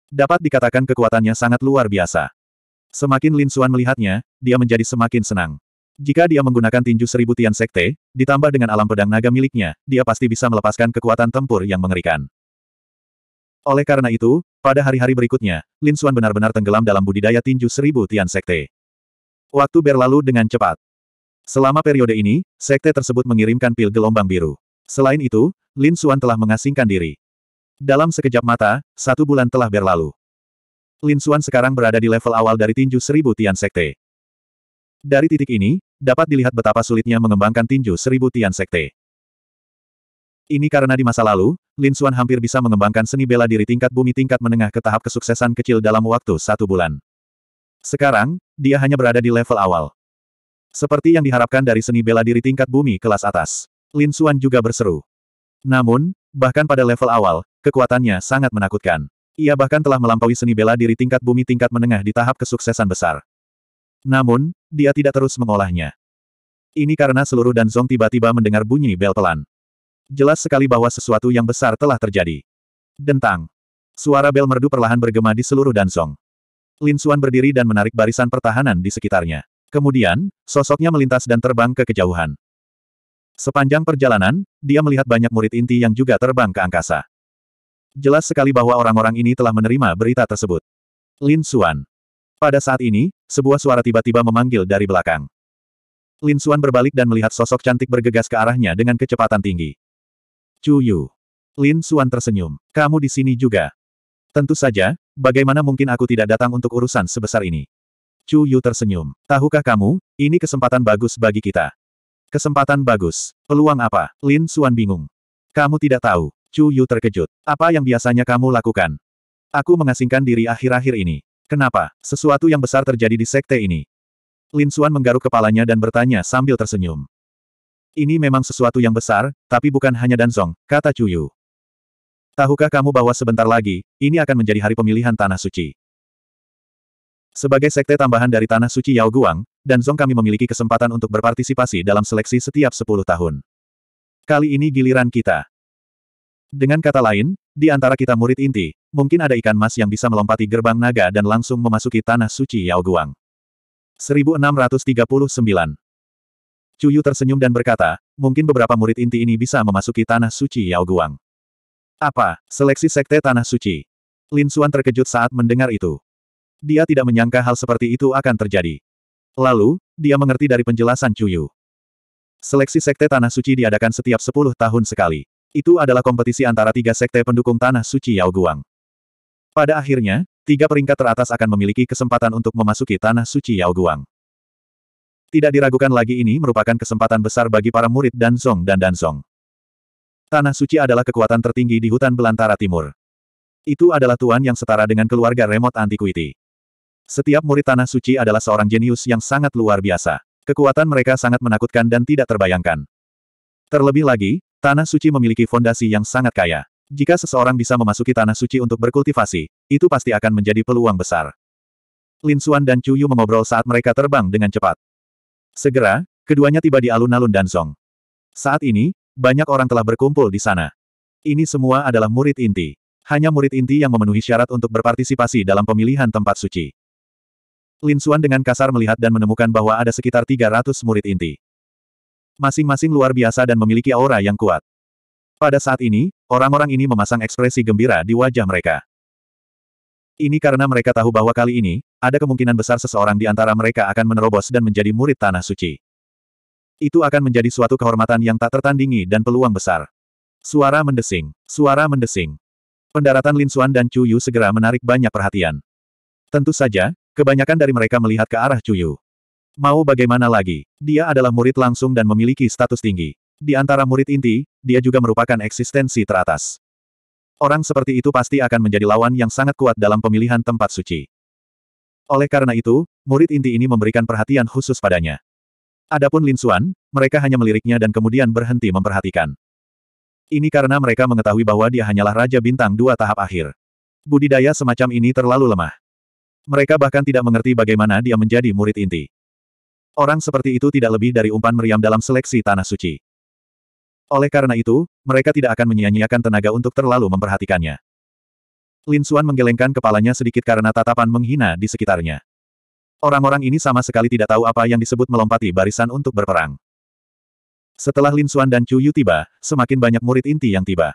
Dapat dikatakan kekuatannya sangat luar biasa. Semakin Lin Xuan melihatnya, dia menjadi semakin senang. Jika dia menggunakan tinju seribu tian sekte, ditambah dengan alam pedang naga miliknya, dia pasti bisa melepaskan kekuatan tempur yang mengerikan. Oleh karena itu, pada hari-hari berikutnya, Lin Xuan benar-benar tenggelam dalam budidaya tinju seribu Tian Sekte. Waktu berlalu dengan cepat. Selama periode ini, sekte tersebut mengirimkan pil gelombang biru. Selain itu, Lin Xuan telah mengasingkan diri. Dalam sekejap mata, satu bulan telah berlalu. Lin Xuan sekarang berada di level awal dari tinju seribu Tian Sekte. Dari titik ini, dapat dilihat betapa sulitnya mengembangkan tinju seribu Tian Sekte. Ini karena di masa lalu, Lin Xuan hampir bisa mengembangkan seni bela diri tingkat bumi tingkat menengah ke tahap kesuksesan kecil dalam waktu satu bulan. Sekarang, dia hanya berada di level awal. Seperti yang diharapkan dari seni bela diri tingkat bumi kelas atas. Lin Xuan juga berseru. Namun, bahkan pada level awal, kekuatannya sangat menakutkan. Ia bahkan telah melampaui seni bela diri tingkat bumi tingkat menengah di tahap kesuksesan besar. Namun, dia tidak terus mengolahnya. Ini karena seluruh dan Zong tiba-tiba mendengar bunyi bel pelan. Jelas sekali bahwa sesuatu yang besar telah terjadi. Dentang. Suara bel merdu perlahan bergema di seluruh Dansong. Lin Xuan berdiri dan menarik barisan pertahanan di sekitarnya. Kemudian, sosoknya melintas dan terbang ke kejauhan. Sepanjang perjalanan, dia melihat banyak murid inti yang juga terbang ke angkasa. Jelas sekali bahwa orang-orang ini telah menerima berita tersebut. Lin Xuan. Pada saat ini, sebuah suara tiba-tiba memanggil dari belakang. Lin Xuan berbalik dan melihat sosok cantik bergegas ke arahnya dengan kecepatan tinggi. Chu Yu. Lin Xuan tersenyum. Kamu di sini juga. Tentu saja, bagaimana mungkin aku tidak datang untuk urusan sebesar ini? Chu Yu tersenyum. Tahukah kamu, ini kesempatan bagus bagi kita. Kesempatan bagus. Peluang apa? Lin Xuan bingung. Kamu tidak tahu. Chu Yu terkejut. Apa yang biasanya kamu lakukan? Aku mengasingkan diri akhir-akhir ini. Kenapa? Sesuatu yang besar terjadi di sekte ini. Lin Xuan menggaruk kepalanya dan bertanya sambil tersenyum. Ini memang sesuatu yang besar, tapi bukan hanya Danzong, kata Cuyu. Tahukah kamu bahwa sebentar lagi, ini akan menjadi hari pemilihan Tanah Suci? Sebagai sekte tambahan dari Tanah Suci Yao Guang, Danzong kami memiliki kesempatan untuk berpartisipasi dalam seleksi setiap 10 tahun. Kali ini giliran kita. Dengan kata lain, di antara kita murid inti, mungkin ada ikan mas yang bisa melompati gerbang naga dan langsung memasuki Tanah Suci Yao Guang. 1639 Cuyu tersenyum dan berkata, mungkin beberapa murid inti ini bisa memasuki Tanah Suci Yao Guang. Apa, seleksi sekte Tanah Suci? Lin Xuan terkejut saat mendengar itu. Dia tidak menyangka hal seperti itu akan terjadi. Lalu, dia mengerti dari penjelasan Cuyu. Seleksi sekte Tanah Suci diadakan setiap 10 tahun sekali. Itu adalah kompetisi antara tiga sekte pendukung Tanah Suci Yao Guang. Pada akhirnya, tiga peringkat teratas akan memiliki kesempatan untuk memasuki Tanah Suci Yao Guang tidak diragukan lagi ini merupakan kesempatan besar bagi para murid Danzong dan Danzong. Tanah suci adalah kekuatan tertinggi di hutan belantara timur. Itu adalah tuan yang setara dengan keluarga remote antiquity. Setiap murid tanah suci adalah seorang jenius yang sangat luar biasa. Kekuatan mereka sangat menakutkan dan tidak terbayangkan. Terlebih lagi, tanah suci memiliki fondasi yang sangat kaya. Jika seseorang bisa memasuki tanah suci untuk berkultivasi, itu pasti akan menjadi peluang besar. Lin Xuan dan Chu Yu mengobrol saat mereka terbang dengan cepat. Segera, keduanya tiba di alun-alun Danzong. Saat ini, banyak orang telah berkumpul di sana. Ini semua adalah murid inti. Hanya murid inti yang memenuhi syarat untuk berpartisipasi dalam pemilihan tempat suci. Lin Xuan dengan kasar melihat dan menemukan bahwa ada sekitar 300 murid inti. Masing-masing luar biasa dan memiliki aura yang kuat. Pada saat ini, orang-orang ini memasang ekspresi gembira di wajah mereka. Ini karena mereka tahu bahwa kali ini, ada kemungkinan besar seseorang di antara mereka akan menerobos dan menjadi murid Tanah Suci. Itu akan menjadi suatu kehormatan yang tak tertandingi dan peluang besar. Suara mendesing. Suara mendesing. Pendaratan Lin Suan dan Chu Yu segera menarik banyak perhatian. Tentu saja, kebanyakan dari mereka melihat ke arah Chu Yu. Mau bagaimana lagi, dia adalah murid langsung dan memiliki status tinggi. Di antara murid inti, dia juga merupakan eksistensi teratas. Orang seperti itu pasti akan menjadi lawan yang sangat kuat dalam pemilihan tempat suci. Oleh karena itu, murid inti ini memberikan perhatian khusus padanya. Adapun Lin Xuan, mereka hanya meliriknya dan kemudian berhenti memperhatikan. Ini karena mereka mengetahui bahwa dia hanyalah Raja Bintang dua tahap akhir. Budidaya semacam ini terlalu lemah. Mereka bahkan tidak mengerti bagaimana dia menjadi murid inti. Orang seperti itu tidak lebih dari umpan meriam dalam seleksi Tanah Suci. Oleh karena itu, mereka tidak akan menyia-nyiakan tenaga untuk terlalu memperhatikannya. Lin Xuan menggelengkan kepalanya sedikit karena tatapan menghina di sekitarnya. Orang-orang ini sama sekali tidak tahu apa yang disebut melompati barisan untuk berperang. Setelah Lin Xuan dan Chu Yu tiba, semakin banyak murid inti yang tiba.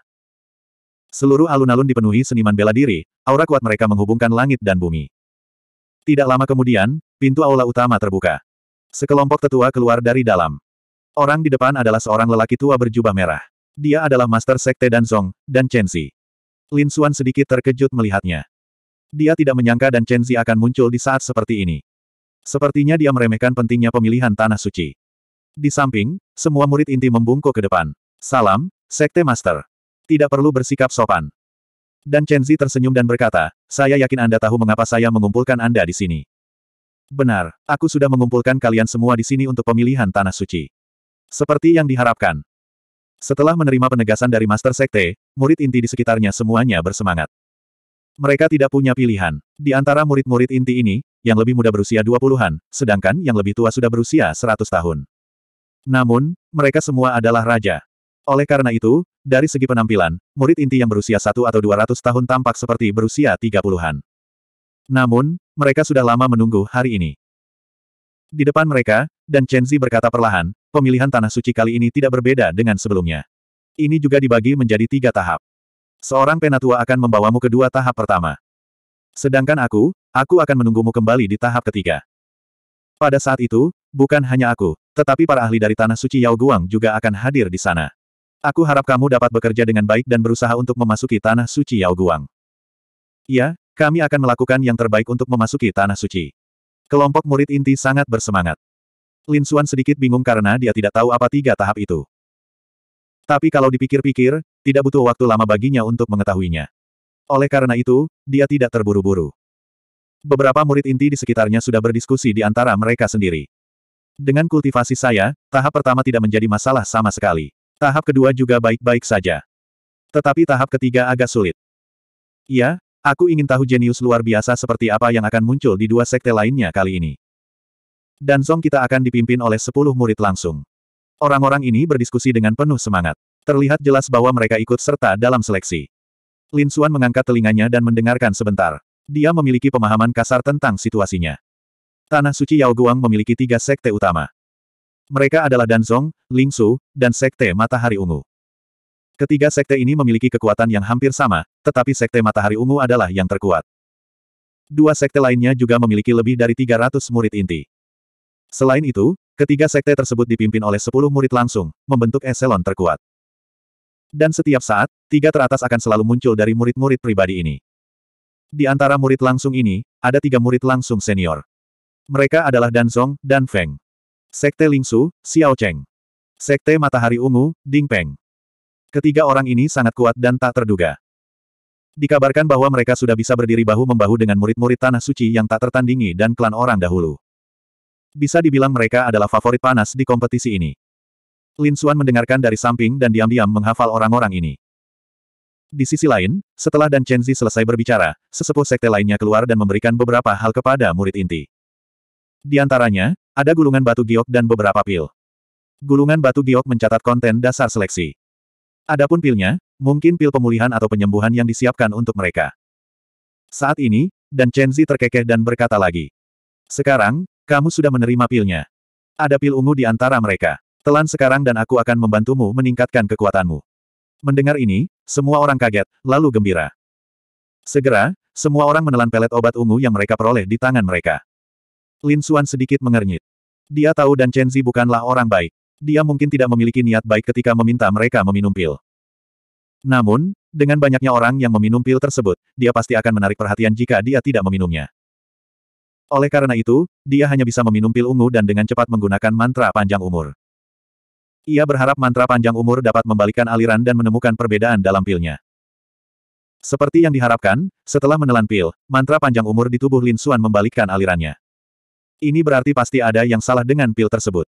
Seluruh alun-alun dipenuhi seniman bela diri, aura kuat mereka menghubungkan langit dan bumi. Tidak lama kemudian, pintu aula utama terbuka. Sekelompok tetua keluar dari dalam. Orang di depan adalah seorang lelaki tua berjubah merah. Dia adalah Master Sekte Danzong, dan Chen Chenzi. Lin Xuan sedikit terkejut melihatnya. Dia tidak menyangka dan Chen Chenzi akan muncul di saat seperti ini. Sepertinya dia meremehkan pentingnya pemilihan Tanah Suci. Di samping, semua murid inti membungkuk ke depan. Salam, Sekte Master. Tidak perlu bersikap sopan. Dan Chenzi tersenyum dan berkata, saya yakin Anda tahu mengapa saya mengumpulkan Anda di sini. Benar, aku sudah mengumpulkan kalian semua di sini untuk pemilihan Tanah Suci. Seperti yang diharapkan. Setelah menerima penegasan dari Master Sekte, murid inti di sekitarnya semuanya bersemangat. Mereka tidak punya pilihan. Di antara murid-murid inti ini, yang lebih muda berusia 20-an, sedangkan yang lebih tua sudah berusia 100 tahun. Namun, mereka semua adalah raja. Oleh karena itu, dari segi penampilan, murid inti yang berusia 1 atau 200 tahun tampak seperti berusia 30-an. Namun, mereka sudah lama menunggu hari ini. Di depan mereka, dan Chen Zi berkata perlahan, pemilihan Tanah Suci kali ini tidak berbeda dengan sebelumnya. Ini juga dibagi menjadi tiga tahap. Seorang penatua akan membawamu ke dua tahap pertama. Sedangkan aku, aku akan menunggumu kembali di tahap ketiga. Pada saat itu, bukan hanya aku, tetapi para ahli dari Tanah Suci Yao Guang juga akan hadir di sana. Aku harap kamu dapat bekerja dengan baik dan berusaha untuk memasuki Tanah Suci Yao Guang. Ya, kami akan melakukan yang terbaik untuk memasuki Tanah Suci. Kelompok murid inti sangat bersemangat. Lin Xuan sedikit bingung karena dia tidak tahu apa tiga tahap itu. Tapi kalau dipikir-pikir, tidak butuh waktu lama baginya untuk mengetahuinya. Oleh karena itu, dia tidak terburu-buru. Beberapa murid inti di sekitarnya sudah berdiskusi di antara mereka sendiri. Dengan kultivasi saya, tahap pertama tidak menjadi masalah sama sekali. Tahap kedua juga baik-baik saja. Tetapi tahap ketiga agak sulit. Iya, aku ingin tahu jenius luar biasa seperti apa yang akan muncul di dua sekte lainnya kali ini dan Song kita akan dipimpin oleh sepuluh murid langsung. Orang-orang ini berdiskusi dengan penuh semangat. Terlihat jelas bahwa mereka ikut serta dalam seleksi. Lin Xuan mengangkat telinganya dan mendengarkan sebentar. Dia memiliki pemahaman kasar tentang situasinya. Tanah Suci Yao Guang memiliki tiga sekte utama. Mereka adalah Danzong, Lingsu, dan Sekte Matahari Ungu. Ketiga sekte ini memiliki kekuatan yang hampir sama, tetapi Sekte Matahari Ungu adalah yang terkuat. Dua sekte lainnya juga memiliki lebih dari 300 murid inti. Selain itu, ketiga sekte tersebut dipimpin oleh sepuluh murid langsung, membentuk eselon terkuat. Dan setiap saat, tiga teratas akan selalu muncul dari murid-murid pribadi ini. Di antara murid langsung ini, ada tiga murid langsung senior. Mereka adalah Danzong, Dan Feng. Sekte Lingsu, Xiao Cheng. Sekte Matahari Ungu, Ding Peng. Ketiga orang ini sangat kuat dan tak terduga. Dikabarkan bahwa mereka sudah bisa berdiri bahu-membahu dengan murid-murid Tanah Suci yang tak tertandingi dan klan orang dahulu. Bisa dibilang mereka adalah favorit panas di kompetisi ini. Lin Xuan mendengarkan dari samping dan diam-diam menghafal orang-orang ini. Di sisi lain, setelah Dan Chenzi selesai berbicara, sesepuh sekte lainnya keluar dan memberikan beberapa hal kepada murid inti. Di antaranya, ada gulungan batu giok dan beberapa pil. Gulungan batu giok mencatat konten dasar seleksi. Adapun pilnya, mungkin pil pemulihan atau penyembuhan yang disiapkan untuk mereka. Saat ini, dan Chenzi terkekeh dan berkata lagi. Sekarang, kamu sudah menerima pilnya. Ada pil ungu di antara mereka. Telan sekarang dan aku akan membantumu meningkatkan kekuatanmu. Mendengar ini, semua orang kaget, lalu gembira. Segera, semua orang menelan pelet obat ungu yang mereka peroleh di tangan mereka. Lin Xuan sedikit mengernyit. Dia tahu dan Chen Zi bukanlah orang baik. Dia mungkin tidak memiliki niat baik ketika meminta mereka meminum pil. Namun, dengan banyaknya orang yang meminum pil tersebut, dia pasti akan menarik perhatian jika dia tidak meminumnya. Oleh karena itu, dia hanya bisa meminum pil ungu dan dengan cepat menggunakan mantra panjang umur. Ia berharap mantra panjang umur dapat membalikkan aliran dan menemukan perbedaan dalam pilnya. Seperti yang diharapkan, setelah menelan pil, mantra panjang umur di tubuh Lin Xuan membalikkan alirannya. Ini berarti pasti ada yang salah dengan pil tersebut.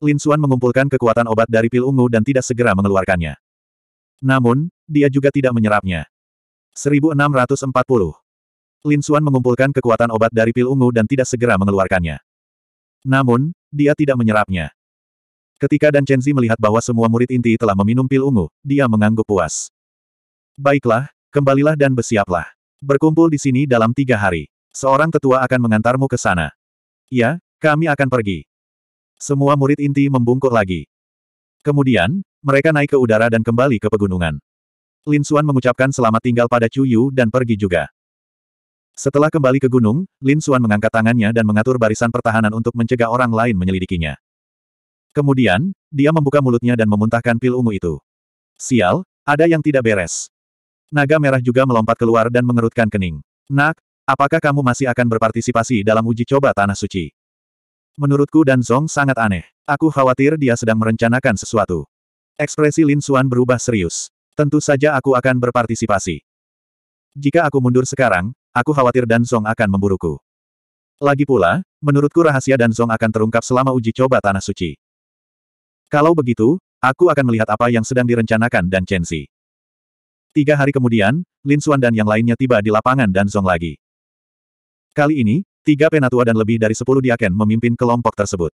Lin Xuan mengumpulkan kekuatan obat dari pil ungu dan tidak segera mengeluarkannya. Namun, dia juga tidak menyerapnya. 1640 Lin Xuan mengumpulkan kekuatan obat dari pil ungu dan tidak segera mengeluarkannya. Namun, dia tidak menyerapnya. Ketika Dan Chenzi melihat bahwa semua murid inti telah meminum pil ungu, dia mengangguk puas. Baiklah, kembalilah dan bersiaplah. Berkumpul di sini dalam tiga hari. Seorang tetua akan mengantarmu ke sana. Ya, kami akan pergi. Semua murid inti membungkuk lagi. Kemudian, mereka naik ke udara dan kembali ke pegunungan. Lin Xuan mengucapkan selamat tinggal pada Chu Yu dan pergi juga. Setelah kembali ke gunung, Lin Xuan mengangkat tangannya dan mengatur barisan pertahanan untuk mencegah orang lain menyelidikinya. Kemudian, dia membuka mulutnya dan memuntahkan pil ungu itu. Sial, ada yang tidak beres. Naga merah juga melompat keluar dan mengerutkan kening. Nak, apakah kamu masih akan berpartisipasi dalam uji coba Tanah Suci? Menurutku dan Zong sangat aneh. Aku khawatir dia sedang merencanakan sesuatu. Ekspresi Lin Xuan berubah serius. Tentu saja aku akan berpartisipasi. Jika aku mundur sekarang, Aku khawatir Dan Zong akan memburuku. Lagi pula, menurutku rahasia Dan Zong akan terungkap selama uji coba Tanah Suci. Kalau begitu, aku akan melihat apa yang sedang direncanakan Dan Xi. Tiga hari kemudian, Lin Xuan dan yang lainnya tiba di lapangan Dan Zong lagi. Kali ini, tiga penatua dan lebih dari sepuluh diaken memimpin kelompok tersebut.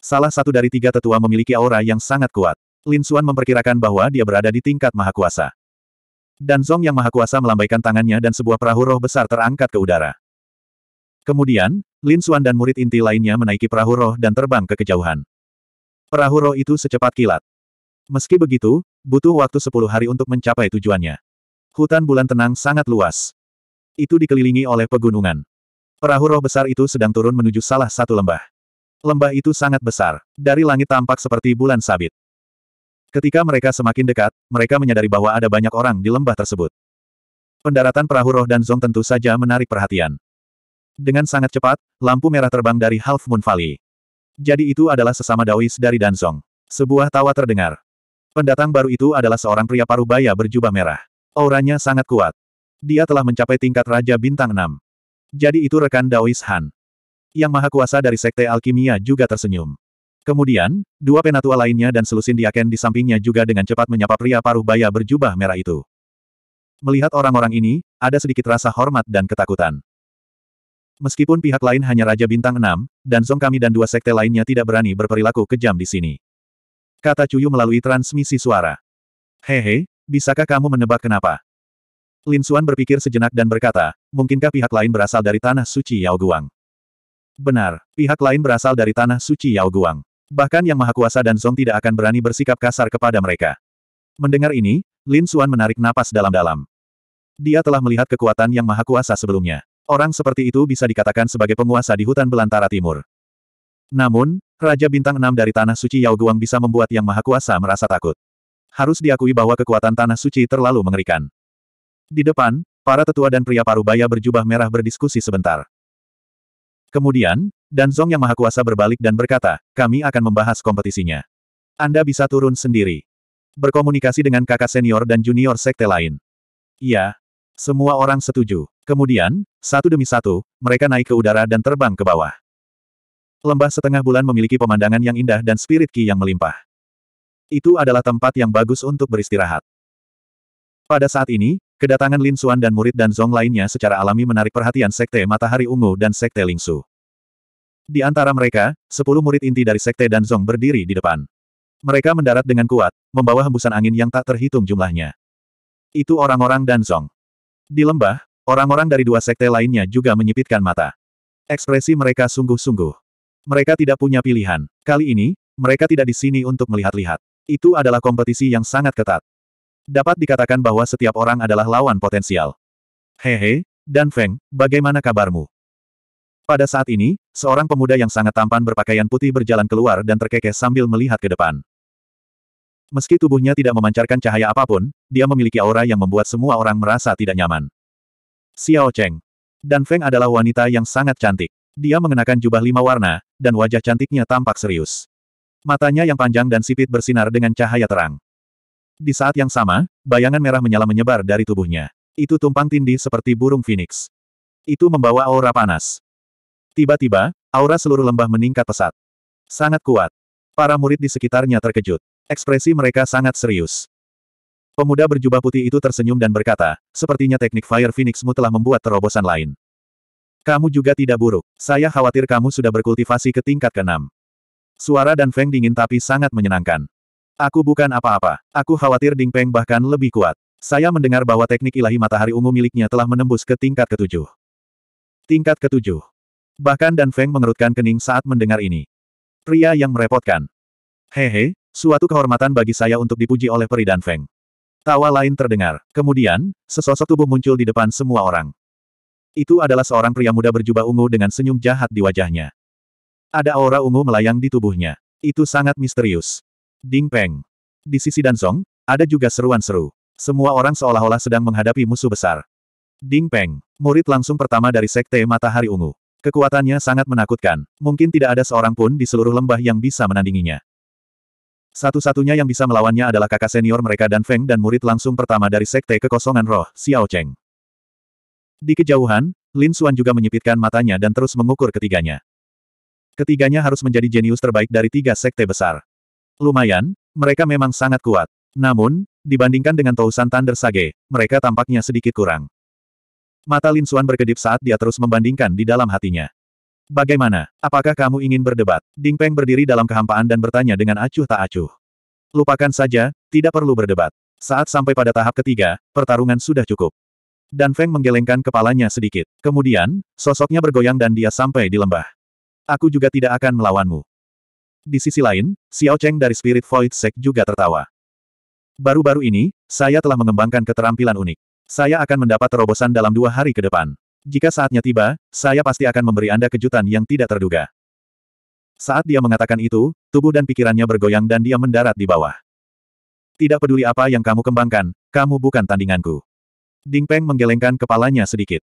Salah satu dari tiga tetua memiliki aura yang sangat kuat. Lin Xuan memperkirakan bahwa dia berada di tingkat mahakuasa. Dan Zong yang Maha Kuasa melambaikan tangannya dan sebuah perahu roh besar terangkat ke udara. Kemudian, Lin Xuan dan murid inti lainnya menaiki perahu roh dan terbang ke kejauhan. Perahu roh itu secepat kilat. Meski begitu, butuh waktu sepuluh hari untuk mencapai tujuannya. Hutan bulan tenang sangat luas. Itu dikelilingi oleh pegunungan. Perahu roh besar itu sedang turun menuju salah satu lembah. Lembah itu sangat besar. Dari langit tampak seperti bulan sabit. Ketika mereka semakin dekat, mereka menyadari bahwa ada banyak orang di lembah tersebut. Pendaratan perahu roh dan Zong tentu saja menarik perhatian. Dengan sangat cepat, lampu merah terbang dari Half Moon Valley. Jadi itu adalah sesama Daois dari Danzong. Sebuah tawa terdengar. Pendatang baru itu adalah seorang pria paruh baya berjubah merah. Auranya sangat kuat. Dia telah mencapai tingkat Raja Bintang 6. Jadi itu rekan Daois Han. Yang Maha Kuasa dari Sekte Alkimia juga tersenyum. Kemudian, dua penatua lainnya dan selusin diaken di sampingnya juga dengan cepat menyapa pria paruh baya berjubah merah itu. Melihat orang-orang ini, ada sedikit rasa hormat dan ketakutan. Meskipun pihak lain hanya Raja Bintang 6, dan Zong kami dan dua sekte lainnya tidak berani berperilaku kejam di sini. Kata Cuyu melalui transmisi suara. Hehe, bisakah kamu menebak kenapa? Lin Suan berpikir sejenak dan berkata, mungkinkah pihak lain berasal dari tanah suci Yao Guang? Benar, pihak lain berasal dari tanah suci Yao Guang. Bahkan Yang Maha Kuasa dan Zong tidak akan berani bersikap kasar kepada mereka. Mendengar ini, Lin Xuan menarik napas dalam-dalam. Dia telah melihat kekuatan Yang Maha Kuasa sebelumnya. Orang seperti itu bisa dikatakan sebagai penguasa di hutan belantara timur. Namun, Raja Bintang Enam dari Tanah Suci Yao Guang bisa membuat Yang Maha Kuasa merasa takut. Harus diakui bahwa kekuatan Tanah Suci terlalu mengerikan. Di depan, para tetua dan pria Baya berjubah merah berdiskusi sebentar. Kemudian, dan Zong yang Maha Kuasa berbalik dan berkata, kami akan membahas kompetisinya. Anda bisa turun sendiri. Berkomunikasi dengan kakak senior dan junior sekte lain. Iya. Semua orang setuju. Kemudian, satu demi satu, mereka naik ke udara dan terbang ke bawah. Lembah setengah bulan memiliki pemandangan yang indah dan spirit ki yang melimpah. Itu adalah tempat yang bagus untuk beristirahat. Pada saat ini, kedatangan Lin Suan dan murid dan Zong lainnya secara alami menarik perhatian Sekte Matahari Ungu dan Sekte Lingsu. Di antara mereka, sepuluh murid inti dari Sekte Danzong berdiri di depan. Mereka mendarat dengan kuat, membawa hembusan angin yang tak terhitung jumlahnya. Itu orang-orang Danzong. Di lembah, orang-orang dari dua sekte lainnya juga menyipitkan mata. Ekspresi mereka sungguh-sungguh. Mereka tidak punya pilihan. Kali ini, mereka tidak di sini untuk melihat-lihat. Itu adalah kompetisi yang sangat ketat. Dapat dikatakan bahwa setiap orang adalah lawan potensial. Hehe, he, Dan Feng, bagaimana kabarmu? Pada saat ini, seorang pemuda yang sangat tampan berpakaian putih berjalan keluar dan terkekeh sambil melihat ke depan. Meski tubuhnya tidak memancarkan cahaya apapun, dia memiliki aura yang membuat semua orang merasa tidak nyaman. Xiao Cheng. Dan Feng adalah wanita yang sangat cantik. Dia mengenakan jubah lima warna, dan wajah cantiknya tampak serius. Matanya yang panjang dan sipit bersinar dengan cahaya terang. Di saat yang sama, bayangan merah menyala menyebar dari tubuhnya. Itu tumpang tindih seperti burung phoenix. Itu membawa aura panas. Tiba-tiba, aura seluruh lembah meningkat pesat. Sangat kuat. Para murid di sekitarnya terkejut. Ekspresi mereka sangat serius. Pemuda berjubah putih itu tersenyum dan berkata, sepertinya teknik Fire Phoenixmu telah membuat terobosan lain. Kamu juga tidak buruk. Saya khawatir kamu sudah berkultivasi ke tingkat keenam. Suara Dan Feng dingin tapi sangat menyenangkan. Aku bukan apa-apa. Aku khawatir Ding Peng bahkan lebih kuat. Saya mendengar bahwa teknik ilahi matahari ungu miliknya telah menembus ke tingkat ketujuh. Tingkat ketujuh. Bahkan Dan Feng mengerutkan kening saat mendengar ini. Pria yang merepotkan. Hehe, suatu kehormatan bagi saya untuk dipuji oleh peri Dan Feng. Tawa lain terdengar. Kemudian, sesosok tubuh muncul di depan semua orang. Itu adalah seorang pria muda berjubah ungu dengan senyum jahat di wajahnya. Ada aura ungu melayang di tubuhnya. Itu sangat misterius. Ding Peng. Di sisi Dan Song, ada juga seruan seru. Semua orang seolah-olah sedang menghadapi musuh besar. Ding Peng, murid langsung pertama dari Sekte Matahari Ungu. Kekuatannya sangat menakutkan. Mungkin tidak ada seorang pun di seluruh lembah yang bisa menandinginya. Satu-satunya yang bisa melawannya adalah kakak senior mereka dan Feng dan murid langsung pertama dari Sekte Kekosongan Roh, Xiao Cheng. Di kejauhan, Lin Xuan juga menyipitkan matanya dan terus mengukur ketiganya. Ketiganya harus menjadi jenius terbaik dari tiga sekte besar. Lumayan, mereka memang sangat kuat. Namun, dibandingkan dengan Tousan Thunder Sage, mereka tampaknya sedikit kurang. Mata Lin Xuan berkedip saat dia terus membandingkan di dalam hatinya. Bagaimana? Apakah kamu ingin berdebat? Ding Peng berdiri dalam kehampaan dan bertanya dengan acuh tak acuh. Lupakan saja, tidak perlu berdebat. Saat sampai pada tahap ketiga, pertarungan sudah cukup. Dan Feng menggelengkan kepalanya sedikit. Kemudian, sosoknya bergoyang dan dia sampai di lembah. Aku juga tidak akan melawanmu. Di sisi lain, Xiao Cheng dari Spirit Void Sect juga tertawa. Baru-baru ini, saya telah mengembangkan keterampilan unik. Saya akan mendapat terobosan dalam dua hari ke depan. Jika saatnya tiba, saya pasti akan memberi Anda kejutan yang tidak terduga. Saat dia mengatakan itu, tubuh dan pikirannya bergoyang dan dia mendarat di bawah. Tidak peduli apa yang kamu kembangkan, kamu bukan tandinganku. Ding Peng menggelengkan kepalanya sedikit.